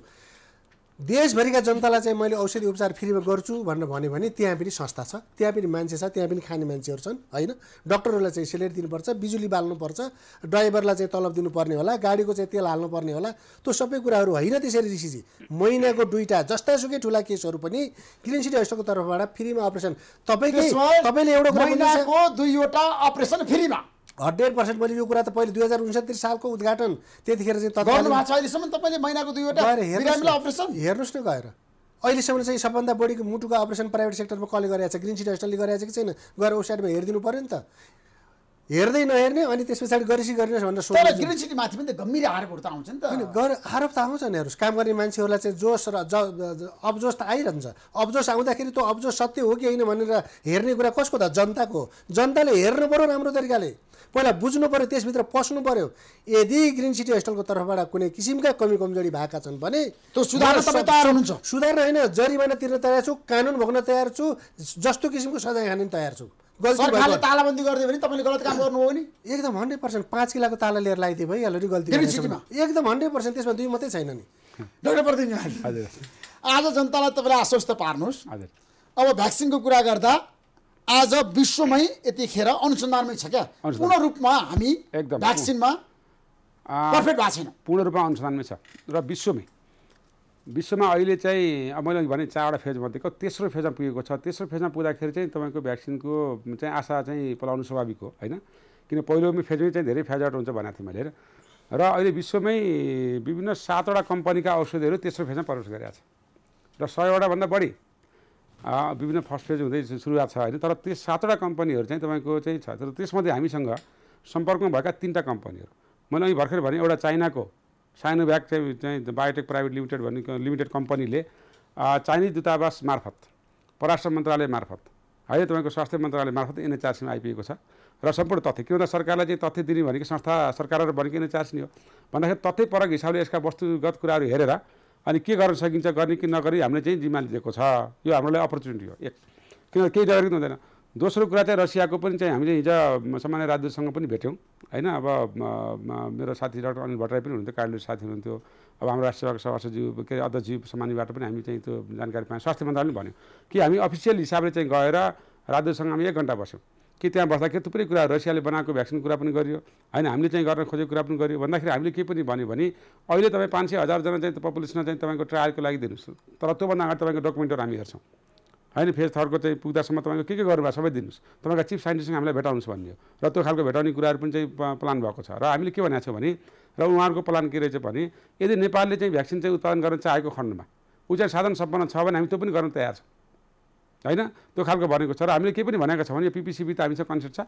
देशभरिका जनतालाई चाहिँ मैले औषधि उपचार फ्रीमा गर्छु भनेर भन्यो भने त्यहाँ पनि संस्था छ त्यहाँ पनि मान्छे छ त्यहाँ पनि खाने मान्छेहरू छन् होइन डक्टरहरूलाई चाहिँ सेलेरी दिनुपर्छ बिजुली बाल्नुपर्छ ड्राइभरलाई चाहिँ तलब दिनुपर्ने होला गाडीको चाहिँ तेल हाल्नुपर्ने होला त्यो सबै कुराहरू होइन त्यसरी ऋषिजी महिनाको दुईवटा जस्तासुकै ठुला केसहरू पनि क्लिन सिटी हस्पिटलको तर्फबाट फ्रीमा अपरेसन तपाईँको तपाईँले एउटा दुईवटा अपरेसन फ्रीमा हन्ड्रेड पर्सेन्ट मैले यो कुरा त पहिले दुई हजार उन्सत्तरी सालको उद्घाटन त्यतिखेर चाहिँ तपाईँले महिनाको दुईवटा अपरेसन हेर्नुहोस् न गएर अहिलेसम्म चाहिँ सबभन्दा बढीको मुटुको अपरेसन प्राइभेट सेक्टरमा कसले गरिरहेको छ ग्रिन सिटी हस्टलले गरिरहेको छ कि छैन गएर वेबसाइटमा हेरिदिनु पऱ्यो नि त हेर्दै नहेर्ने अनि त्यस पछाडि गरेपछि गरिनुहोस् भनेर सोध्नु ग्रिन माथि पनि त गम्भीर आरोपहरू त आउँछ नि त होइन गर आरोप त आउँछ नि हेर्नुहोस् काम गर्ने मान्छेहरूलाई चाहिँ जोस र ज अब्जोस त आइरहन्छ अब्जोस आउँदाखेरि त्यो अब्जोस सत्य हो कि होइन भनेर हेर्ने कुरा कसको त जनताको जनताले हेर्नु पऱ्यो राम्रो तरिकाले पहिला बुझ्नु पऱ्यो त्यसभित्र पस्नु पऱ्यो यदि ग्रिन सिटी होस्टलको तर्फबाट कुनै किसिमका कमी कमजोरी भएका छन् भने त्यो सुधार तयार हुनुहुन्छ सुधार होइन जरिमाना तिर्न तयार छु कानुन भोग्न तयार छु जस्तो किसिमको सजाय खाने तयार छु सरकारले तालाबन्दी गरिदियो भने तपाईँले गलत काम गर्नुभयो नि एकदम हन्ड्रेड पर्सेन्ट पाँच किलाको ताला लिएर लगाइदियो भयो नि गल्ती एकदम हन्ड्रेड पर्सेन्ट त्यसमा दुई मात्रै छैन नि आज जनतालाई तपाईँले आश्वस्त पार्नुहोस् हजुर अब भ्याक्सिनको कुरा गर्दा आज विश्वमै यतिखेर अनुसन्धानमै छ क्या पूर्ण रूपमा हामी भ्याक्सिनमा पर्फेक्ट भएको छैन पूर्ण रूपमा अनुसन्धानमै छ र विश्वमै विश्वमा अहिले चाहिँ अब मैले भने चारवटा फेज भनेको तेस्रो फेजमा पुगेको छ तेस्रो फेजमा पुग्दाखेरि चाहिँ तपाईँको भ्याक्सिनको चाहिँ आशा चाहिँ पलाउनु स्वाभाविक हो होइन किन पहिलो फेजमै चाहिँ धेरै फेज हुन्छ भनेको थिएँ मैले होइन र अहिले विश्वमै विभिन्न सातवटा कम्पनीका औषधिहरू तेस्रो फेजमा प्रवेश गरेको छ र सयवटाभन्दा बढी विभिन्न फर्स्ट फेज हुँदै सुरुवात छ होइन तर त्यो सातवटा कम्पनीहरू चाहिँ तपाईँको चाहिँ छ तर त्यसमध्ये हामीसँग सम्पर्कमा भएका तिनवटा कम्पनीहरू मैले अघि भर्खर भने एउटा चाइनाको साइनोभ्याक चाहिँ चाहिँ बायोटेक प्राइभेट लिमिटेड भन्ने लिमिटेड कम्पनीले चाइनिज दूतावास मार्फत परराष्ट्र मन्त्रालय मार्फत है तपाईँको स्वास्थ्य मन्त्रालय मार्फत एनएचआरसीमा आइपुगेको छ र सम्पूर्ण तथ्य किन सरकारलाई चाहिँ तथ्य दिने भनेको संस्था सरकारहरू भनेको एनएचआरसी हो भन्दाखेरि तथ्य परक हिसाबले यसका वस्तुगत कुराहरू हेरेर अनि के गर्न सकिन्छ गर्ने कि नगरी हामीले चाहिँ जिम्मा लिएको छ यो हाम्रो लागि अपर्च्युनिटी हो एक किनभने केही डर हुँदैन दोस्रो कुरा चाहिँ रसियाको पनि चाहिँ हामीले हिजो सामान्य राजदूतसँग पनि भेट्यौँ होइन अब मेरो साथी डाक्टर अनिल भट्टराई पनि हुनुहुन्थ्यो कार्डले साथी हुनुहुन्थ्यो अब हाम्रो राष्ट्रिय सेवाको सभासचिव के अरे अध्यक्षज्यू सामान्यबाट पनि हामी चाहिँ त्यो जानकारी पायौँ स्वास्थ्य मन्त्रालयले भन्यो कि हामी अफिसियल हिसाबले चाहिँ गएर राजदूतसँग हामी एक घन्टा बस्यौँ कि त्यहाँ बस्दाखेरि थुप्रै कुरा रसियाले बनाएको भ्याक्सिन कुरा पनि गरियो होइन हामीले चाहिँ गर्न खोजेको कुरा पनि गरियो भन्दाखेरि हामीले के पनि भन्यो भने अहिले तपाईँ पाँच सय हजारजना चाहिँ पपुलेसनलाई चाहिँ तपाईँको ट्रायलको लागि दिनुहोस् तर त्योभन्दा अगाडि तपाईँको डकुमेन्टहरू हामी हेर्छौँ होइन फेज थर्डको चाहिँ पुग्दासम्म तपाईँको के के गर्नुभयो सबै दिनुहोस् तपाईँको चिफ साइन्टिस्टसँग हामीलाई भेटाउनुहोस् भन्यो र त्यो खालको भेटाउने कुराहरू पनि चाहिँ प्लान भएको छ र हामीले के भनेको छौँ भने र उहाँहरूको प्लान के रहेछ भने यदि नेपालले चाहिँ भ्याक्सिन चाहिँ उत्पादन गर्न चाहेको खण्डमा ऊ चाहिँ साधन सम्पन्न छ भने हामी त्यो पनि गर्न तयार छौँ होइन त्यो खालको भनेको छ र हामीले के पनि भनेको छौँ भने यो पिपिसिबी त हामीसँग कन्सेप्ट छ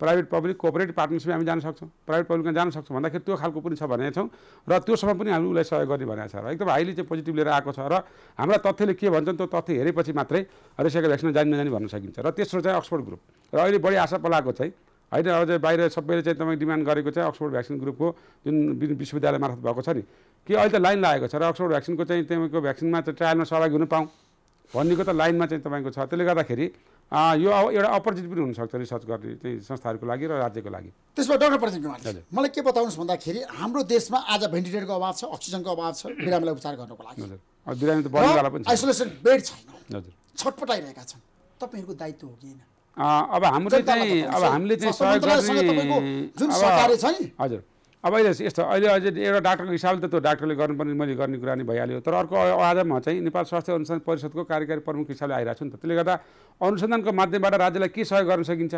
प्राइभेट पब्लिक कोअपरेटिभ पार्टनरसिप हामी जान सक्छौँ प्राइभेट पब्लिकमा जान सक्छौँ भन्दाखेरि त्यो खालको पनि छ भनेको छौँ र त्योसम्म पनि हामी उसलाई सहयोग गर्ने भनेको छ र एकदम हाइली चाहिँ पोजिटिभ लिएर आएको छ र हाम्रा तथ्यले के भन्छन् त्यो तथ्य हेरेपछि मात्रै रेसियाको भ्याक्सिन जानी नजानी भन्न सकिन्छ र तेस्रो चाहिँ अक्सफोर्ड ग्रुप र अहिले बढी आशा पलाएको चाहिँ होइन अझै बाहिर सबैले चाहिँ तपाईँ डिमान्ड गरेको चाहिँ अक्सफोर्ड भ्याक्सिन ग्रुपको जुन विश्वविद्यालय मार्फत भएको छ नि कि अहिले त लाइन लागेको छ र अक्सफोर्ड भ्याक्सिनको चाहिँ तपाईँको भ्याक्सिनमा चाहिँ ट्रायलमा सहभागी हुन पाऊँ भन्नेको त लाइनमा चाहिँ तपाईँको छ त्यसले गर्दाखेरि यो एउटा अपर्च्युनिटी पनि हुनसक्छ रिसर्च गर्ने त्यही संस्थाहरूको लागि र राज्यको लागि त्यसमा डक्टर प्रदीप कुमार मलाई के बताउनुहोस् भन्दाखेरि हाम्रो देशमा आज भेन्टिलेटरको अभाव छ अक्सिजनको अभाव छ बिरामीलाई उपचार गर्नुको लागि बिरामी त बढीवाला पनि आइसोलेसन बेड छैन हजुर छटपटाइरहेका छन् तपाईँहरूको दायित्व हो कि होइन अब हाम्रो चाहिँ अब हामीले चाहिँ सहयोग गर्ने जुन सरकारले छ नि हजुर अब अहिले यस्तो अहिले अझै एउटा डाक्टरको हिसाबले त त्यो डाक्टरले गर्नुपर्ने मैले गर्ने कुरा नै भइहाल्यो तर अर्को आधारमा चाहिँ नेपाल स्वास्थ्य अनुसन्धान परिषदको कार्यकारी प्रमुख हिसाबले आइरहेको छु नि त त्यसले गर्दा अनुसन्धानको माध्यमबाट राज्यलाई के सहयोग गर्न सकिन्छ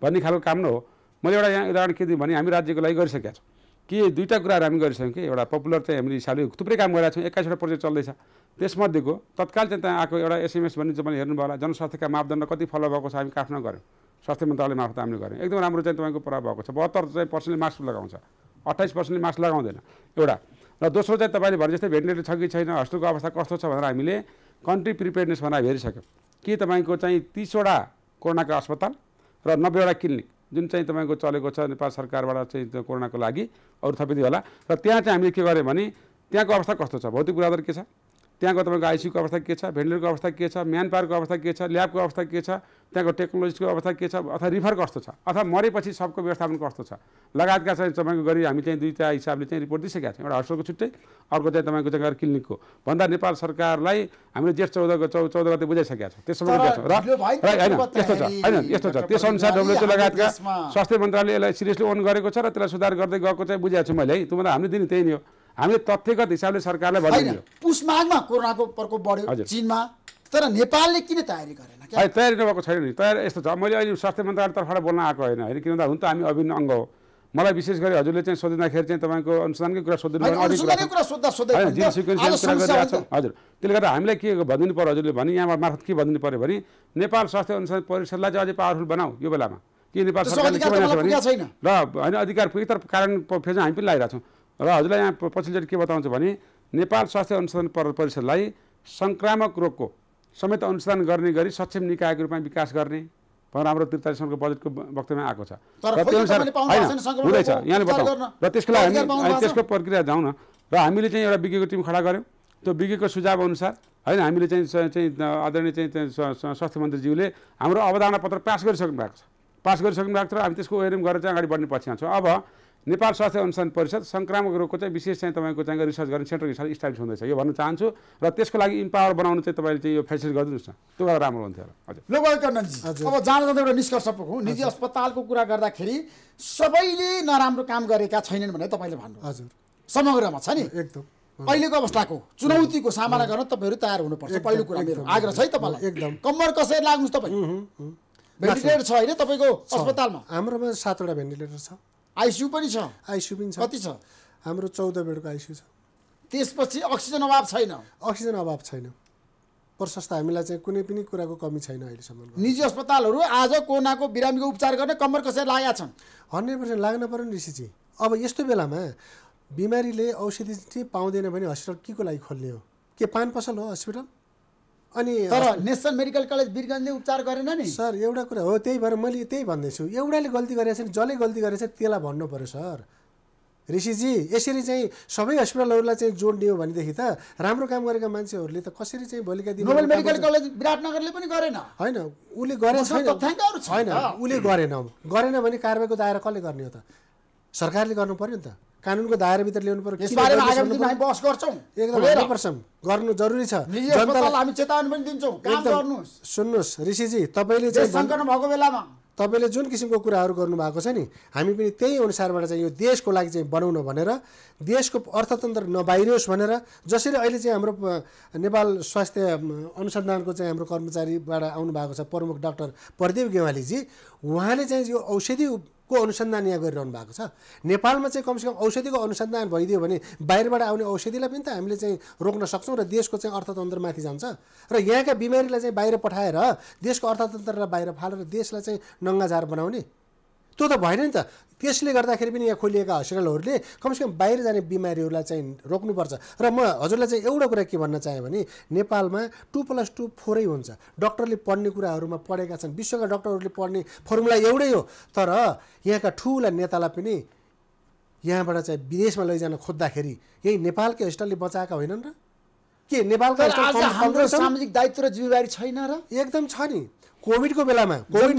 भन्ने खालको काम नै हो मैले एउटा यहाँ उदाहरण के दिएँ भने हामी राज्यको लागि गरिसकेका छौँ के दुईवटा कुराहरू हामी गरिसक्यौँ कि एउटा पपुलर चाहिँ हामीले हिसाबले थुप्रै काम गरेका छौँ एक्काइसवटा प्रोजेक्ट चल्दैछ त्यसमध्येको तत्काल चाहिँ त्यहाँ आएको एउटा एसएमएस भन्ने मैले हेर्नुभयो होला जनस्वास्थ्यका मापदण्ड कति फलो भएको छ हामी काठमाडौँ गऱ्यौँ स्वास्थ्य मन्त्रालय मार्फत हामीले गऱ्यौँ एकदम राम्रो चाहिँ तपाईँको प्रभाव भएको छ बहत्तर चाहिँ पर्सेन्टले मास्क लगाउँछ अट्ठाइस पर्सेन्टले मास्क लगाउँदैन एउटा र दोस्रो चाहिँ तपाईँले भने जस्तै भेन्टिलेटर छ कि छैन हस्टेलको अवस्था कस्तो छ भनेर हामीले कन्ट्री प्रिपेयरनेस भनेर हेरिसक्यौँ के तपाईँको चाहिँ तिसवटा कोरोनाको अस्पताल र नब्बेवटा क्लिनिक जुन चाहिँ तपाईँको चलेको छ नेपाल सरकारबाट चाहिँ त्यो कोरोनाको लागि अरू थपिँदै होला र त्यहाँ चाहिँ हामीले के गर्यौँ भने त्यहाँको अवस्था कस्तो छ भौतिक पूर्वाधार के छ त्यहाँको तपाईँको आइसियुको अवस्था के छ भेन्डरको अवस्था के छ म्यान पावरको अवस्था के छ ल्याबको अवस्था के छ त्यहाँको टेक्नोलोजीको अवस्था के छ अथवा रिफर कस्तो छ अथवा मरेपछि सबको व्यवस्थापन कस्तो छ लगायतका चाहिँ तपाईँको गरी हामी चाहिँ दुईवटा हिसाबले चाहिँ रिपोर्ट दिइसकेका छौँ एउटा हस्पिटलको छुट्टै अर्को चाहिँ तपाईँको चाहिँ क्लिनिकको भन्दा नेपाल सरकारलाई हामीले जेठ चौधको चौ चौध गते बुझाइसकेका छौँ त्यसो होइन यस्तो छ होइन यस्तो छ त्यसअनुसार डब्लुएचओ लगायतका स्वास्थ्य मन्त्रालयले यसलाई सिरियसली ओन गरेको छ र त्यसलाई सुधार गर्दै गएको चाहिँ बुझाएको छु मैले है त्योभन्दा हामीले दिने त्यही नै हो हामीले तथ्यगत हिसाबले सरकारलाई भनिदियो पुसमागमा कोरोनाको प्रकोप बढ्यो चिनमा तर नेपालले किन तयारी गरेन है तयारी नभएको छैन नि तयार यस्तो छ मैले अहिले स्वास्थ्य मन्त्रालय तर्फबाट बोल्न आएको होइन होइन किन भन्दा हुन त हामी अभिन्न अङ्ग हो मलाई विशेष गरी हजुरले चाहिँ सोधिँदाखेरि चाहिँ तपाईँको अनुसन्धानकै कुरा सोध्नु जिन सिक्वेन्सियल कुरा गरिरहेको छ हजुर त्यसले गर्दा हामीलाई के भनिदिनु पऱ्यो हजुरले भने यहाँ मार्फत के भनिदिनु पऱ्यो भने नेपाल स्वास्थ्य अनुसन्धान परिषदलाई चाहिँ अझै पावरफुल बनाऊ यो बेलामा के नेपाल सरकारले के भनेको छ भने र होइन अधिकार पुगे तर कारण फेजमा हामी पनि लगाइरहेको छौँ र हजुरलाई यहाँ पछिल्लोचोटि के बताउँछु भने नेपाल स्वास्थ्य अनुसन्धान परिषदलाई सङ्क्रामक रोगको समेत अनुसन्धान गर्ने गरी सक्षम निकायको रूपमा विकास गर्ने भनेर हाम्रो त्रिचालिस सालको बजेटको वक्तव्यमा आएको छ र त्यो अनुसार हुँदैछ यहाँले बताउँ र त्यसको लागि हामी त्यसको प्रक्रिया जाउँ न र हामीले चाहिँ एउटा विज्ञको टिम खडा गऱ्यौँ त्यो विज्ञको सुझाव अनुसार होइन हामीले चाहिँ चाहिँ आदरणीय चाहिँ स्वास्थ्य मन्त्रीज्यूले हाम्रो अवधारणा पत्र पास गरिसक्नु भएको छ पास गरिसक्नु भएको छ र हामी त्यसको ओएनएम गरेर चाहिँ अगाडि बढ्ने पछि आउँछौँ अब नेपाल स्वास्थ्य अनुसन्धान परिषद सङ्क्रामक रोगको चाहिँ विशेष चाहिँ तपाईँको चाहिँ रिसर्च गर्ने सेन्टर हिसाबले इस्टाब्लिस हुँदैछ यो भन्न चाहन्छु र त्यसको लागि इम्पावर बनाउनु चाहिँ तपाईँले चाहिँ यो फेसिलिस गरिदिनुहोस् न त्यो गर्दा राम्रो हुन्थ्यो हजुर अब जान जाँदा एउटा निष्कर्ष पुगौँ निजी अस्पतालको कुरा गर्दाखेरि सबैले नराम्रो काम गरेका छैनन् भनेर तपाईँले भन्नु हजुर समग्रमा छ नि एकदम अहिलेको अवस्थाको चुनौतीको सामना गर्न तपाईँहरू तयार हुनुपर्छ पहिलो कुरा मेरो आग्रह छ है तपाईँलाई एकदम कम्मर कसरी लाग्नुहोस् तपाईँ भेन्टिलेटर छ होइन तपाईँको अस्पतालमा हाम्रोमा सातवटा भेन्टिलेटर छ आइसियु पनि छ आइसियु पनि छ कति छ हाम्रो चौध बेडको आइसियु छ त्यसपछि अक्सिजन अभाव छैन अक्सिजन अभाव छैन प्रशस्त हामीलाई चाहिँ कुनै पनि कुराको कमी छैन अहिलेसम्म निजी अस्पतालहरू आज कोरोनाको बिरामीको उपचार गर्ने कम्मर कसरी लागेका छन् हन्ड्रेड पर्सेन्ट लाग्न पऱ्यो नि ऋषिजी अब यस्तो बेलामा बिमारीले औषधि चाहिँ पाउँदैन भने हस्पिटल के को लागि खोल्ने हो के पान पसल हो हस्पिटल अनि तर नेसनल मेडिकल कलेज वीरगञ्जले उपचार गरेन नि सर एउटा कुरा हो त्यही भएर मैले त्यही भन्दैछु एउटाले गल्ती गरेछ छ जसले गल्ती गरेछ त्यसलाई भन्नु पऱ्यो सर ऋषिजी यसरी चाहिँ सबै हस्पिटलहरूलाई चाहिँ जोड्ने हो भनेदेखि त राम्रो काम गरेका मान्छेहरूले त कसरी चाहिँ भोलिका दिन मेडिकल कलेज विराटनगरले पनि गरेन होइन उसले गरेन छैन उसले गरेन गरेन भने कारवाहीको दायरा कसले गर्ने हो त सरकारले गर्नु पऱ्यो नि त कानुनको दायराभित्र ल्याउनु पर्यो बहस गर्छौँ गर्नु जरुरी छ सुन्नुहोस् ऋषिजी तपाईँले भएको बेलामा तपाईँले जुन किसिमको कुराहरू गर्नुभएको छ नि हामी पनि त्यही अनुसारबाट चाहिँ यो देशको लागि चाहिँ बनाउन भनेर देशको अर्थतन्त्र नबाहिरियोस् भनेर जसरी अहिले चाहिँ हाम्रो नेपाल स्वास्थ्य अनुसन्धानको चाहिँ हाम्रो कर्मचारीबाट आउनुभएको छ प्रमुख डाक्टर प्रदीप गेवालीजी उहाँले चाहिँ यो औषधि को अनुसन्धान यहाँ गरिरहनु भएको छ नेपालमा चाहिँ कमसेकम औषधिको अनुसन्धान भइदियो भने बाहिरबाट आउने औषधिलाई पनि त हामीले चाहिँ रोक्न सक्छौँ र देशको चाहिँ अर्थतन्त्रमाथि जान्छ र यहाँका बिमारीलाई चाहिँ बाहिर पठाएर देशको अर्थतन्त्रलाई बाहिर फालेर देशलाई चाहिँ नङ्गाझार बनाउने त्यो त भएन नि त त्यसले गर्दाखेरि पनि यहाँ खोलिएका हस्पिटलहरूले कमसेकम बाहिर जाने बिमारीहरूलाई चाहिँ रोक्नुपर्छ र म हजुरलाई चाहिँ एउटा कुरा के भन्न चाहेँ भने नेपालमा टु प्लस टू फोरै हुन्छ डक्टरले पढ्ने कुराहरूमा पढेका छन् विश्वका डक्टरहरूले पढ्ने फर्मुला एउटै हो तर यहाँका ठुला नेतालाई पनि यहाँबाट चाहिँ विदेशमा लैजान खोज्दाखेरि यही नेपालकै हस्पिटलले बचाएका होइनन् र के नेपालका सामाजिक दायित्व र जिम्मेवारी छैन र एकदम छ नि कोभिडको बेलामा कोभिड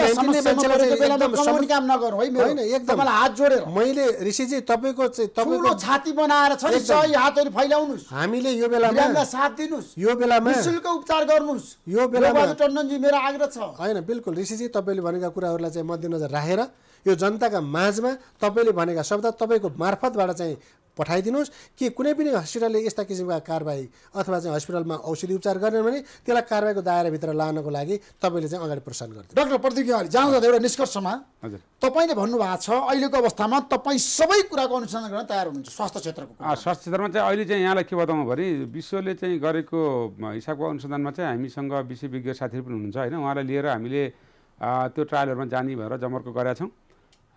काम है हात जोडेर मैले ऋषिजी तपाईँको ठुलो छाती बनाएर छ नि सही हातहरू फैलाउनुहोस् हामीले यो बेलामा साथ दिनुहोस् यो बेलामा निशुल्क उपचार गर्नुहोस् यो बेलामा टन्डनजी मेरो आग्रह छ होइन बिल्कुल ऋषिजी तपाईँले भनेका कुराहरूलाई चाहिँ मध्यनजर राखेर यो जनताका माझमा तपाईँले भनेका शब्द तपाईँको मार्फतबाट चाहिँ पठाइदिनुहोस् कि कुनै पनि हस्पिटलले यस्ता किसिमका कारवाही अथवा चाहिँ हस्पिटलमा औषधि उपचार गरेन भने त्यसलाई कारवाहीको दायराभित्र लानको लागि तपाईँले चाहिँ अगाडि प्रोत्साहन गर्छ डाक्टर प्रदीप हरि जहाँ जाँदा एउटा निष्कर्षमा हजुर तपाईँले भन्नुभएको छ अहिलेको अवस्थामा तपाईँ सबै कुराको अनुसन्धान गर्न तयार हुनुहुन्छ स्वास्थ्य क्षेत्रको स्वास्थ्य क्षेत्रमा चाहिँ अहिले चाहिँ यहाँलाई के बताउँ भने विश्वले चाहिँ गरेको हिसाबको अनुसन्धानमा चाहिँ हामीसँग विश्वविज्ञ साथीहरू पनि हुनुहुन्छ होइन उहाँलाई लिएर हामीले त्यो ट्रायलहरूमा जाने भएर जमर्को गरेका छौँ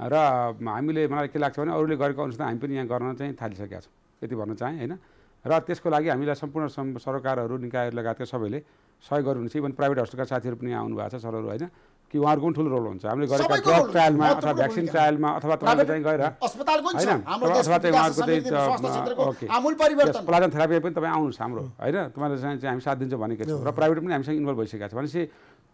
र हामीले मलाई के लाग्छ भने अरूले गरेको अनुसार हामी पनि यहाँ गर्न चाहिँ थालिसकेका छौँ यति भन्न चाहेँ होइन र त्यसको लागि हामीलाई सम्पूर्ण सरकारहरू निकायहरू लगायतका सबैले सहयोग गर्नुहुन्छ इभन प्राइभेट हस्पिटलका साथीहरू पनि आउनु भएको छ सरहरू होइन कि उहाँहरूको पनि ठुलो रोल हुन्छ हामीले गरेका ड्रग ट्रायलमा अथवा भ्याक्सिन ट्रायलमा अथवा तपाईँले चाहिँ गएर होइन अथवा चाहिँ उहाँहरूको चाहिँ प्लाजन थेरापी पनि तपाईँ आउनुहोस् हाम्रो होइन तपाईँलाई चाहिँ हामी साथ दिन्छौँ भनेको छौँ र प्राइभेट पनि हामीसँग इन्भल्भ भइसकेको छ भनेपछि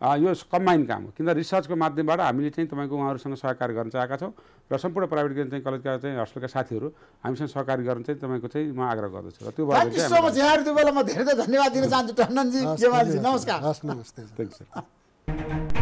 यो कम्बाइन काम हो किन रिसर्चको माध्यमबाट हामीले चाहिँ तपाईँको उहाँहरूसँग सहकार गर्न चाहेका छौँ र सम्पूर्ण प्राइभेट ग्रेजुएट चाहिँ कलेजका चाहिँ हस्टेलका साथीहरू हामीसँग सहकार गर्न चाहिँ तपाईँको चाहिँ म आग्रह गर्दछु र त्यो भएर धेरै धेरै धन्यवाद दिन चाहन्छु नमस्कार नमस्ते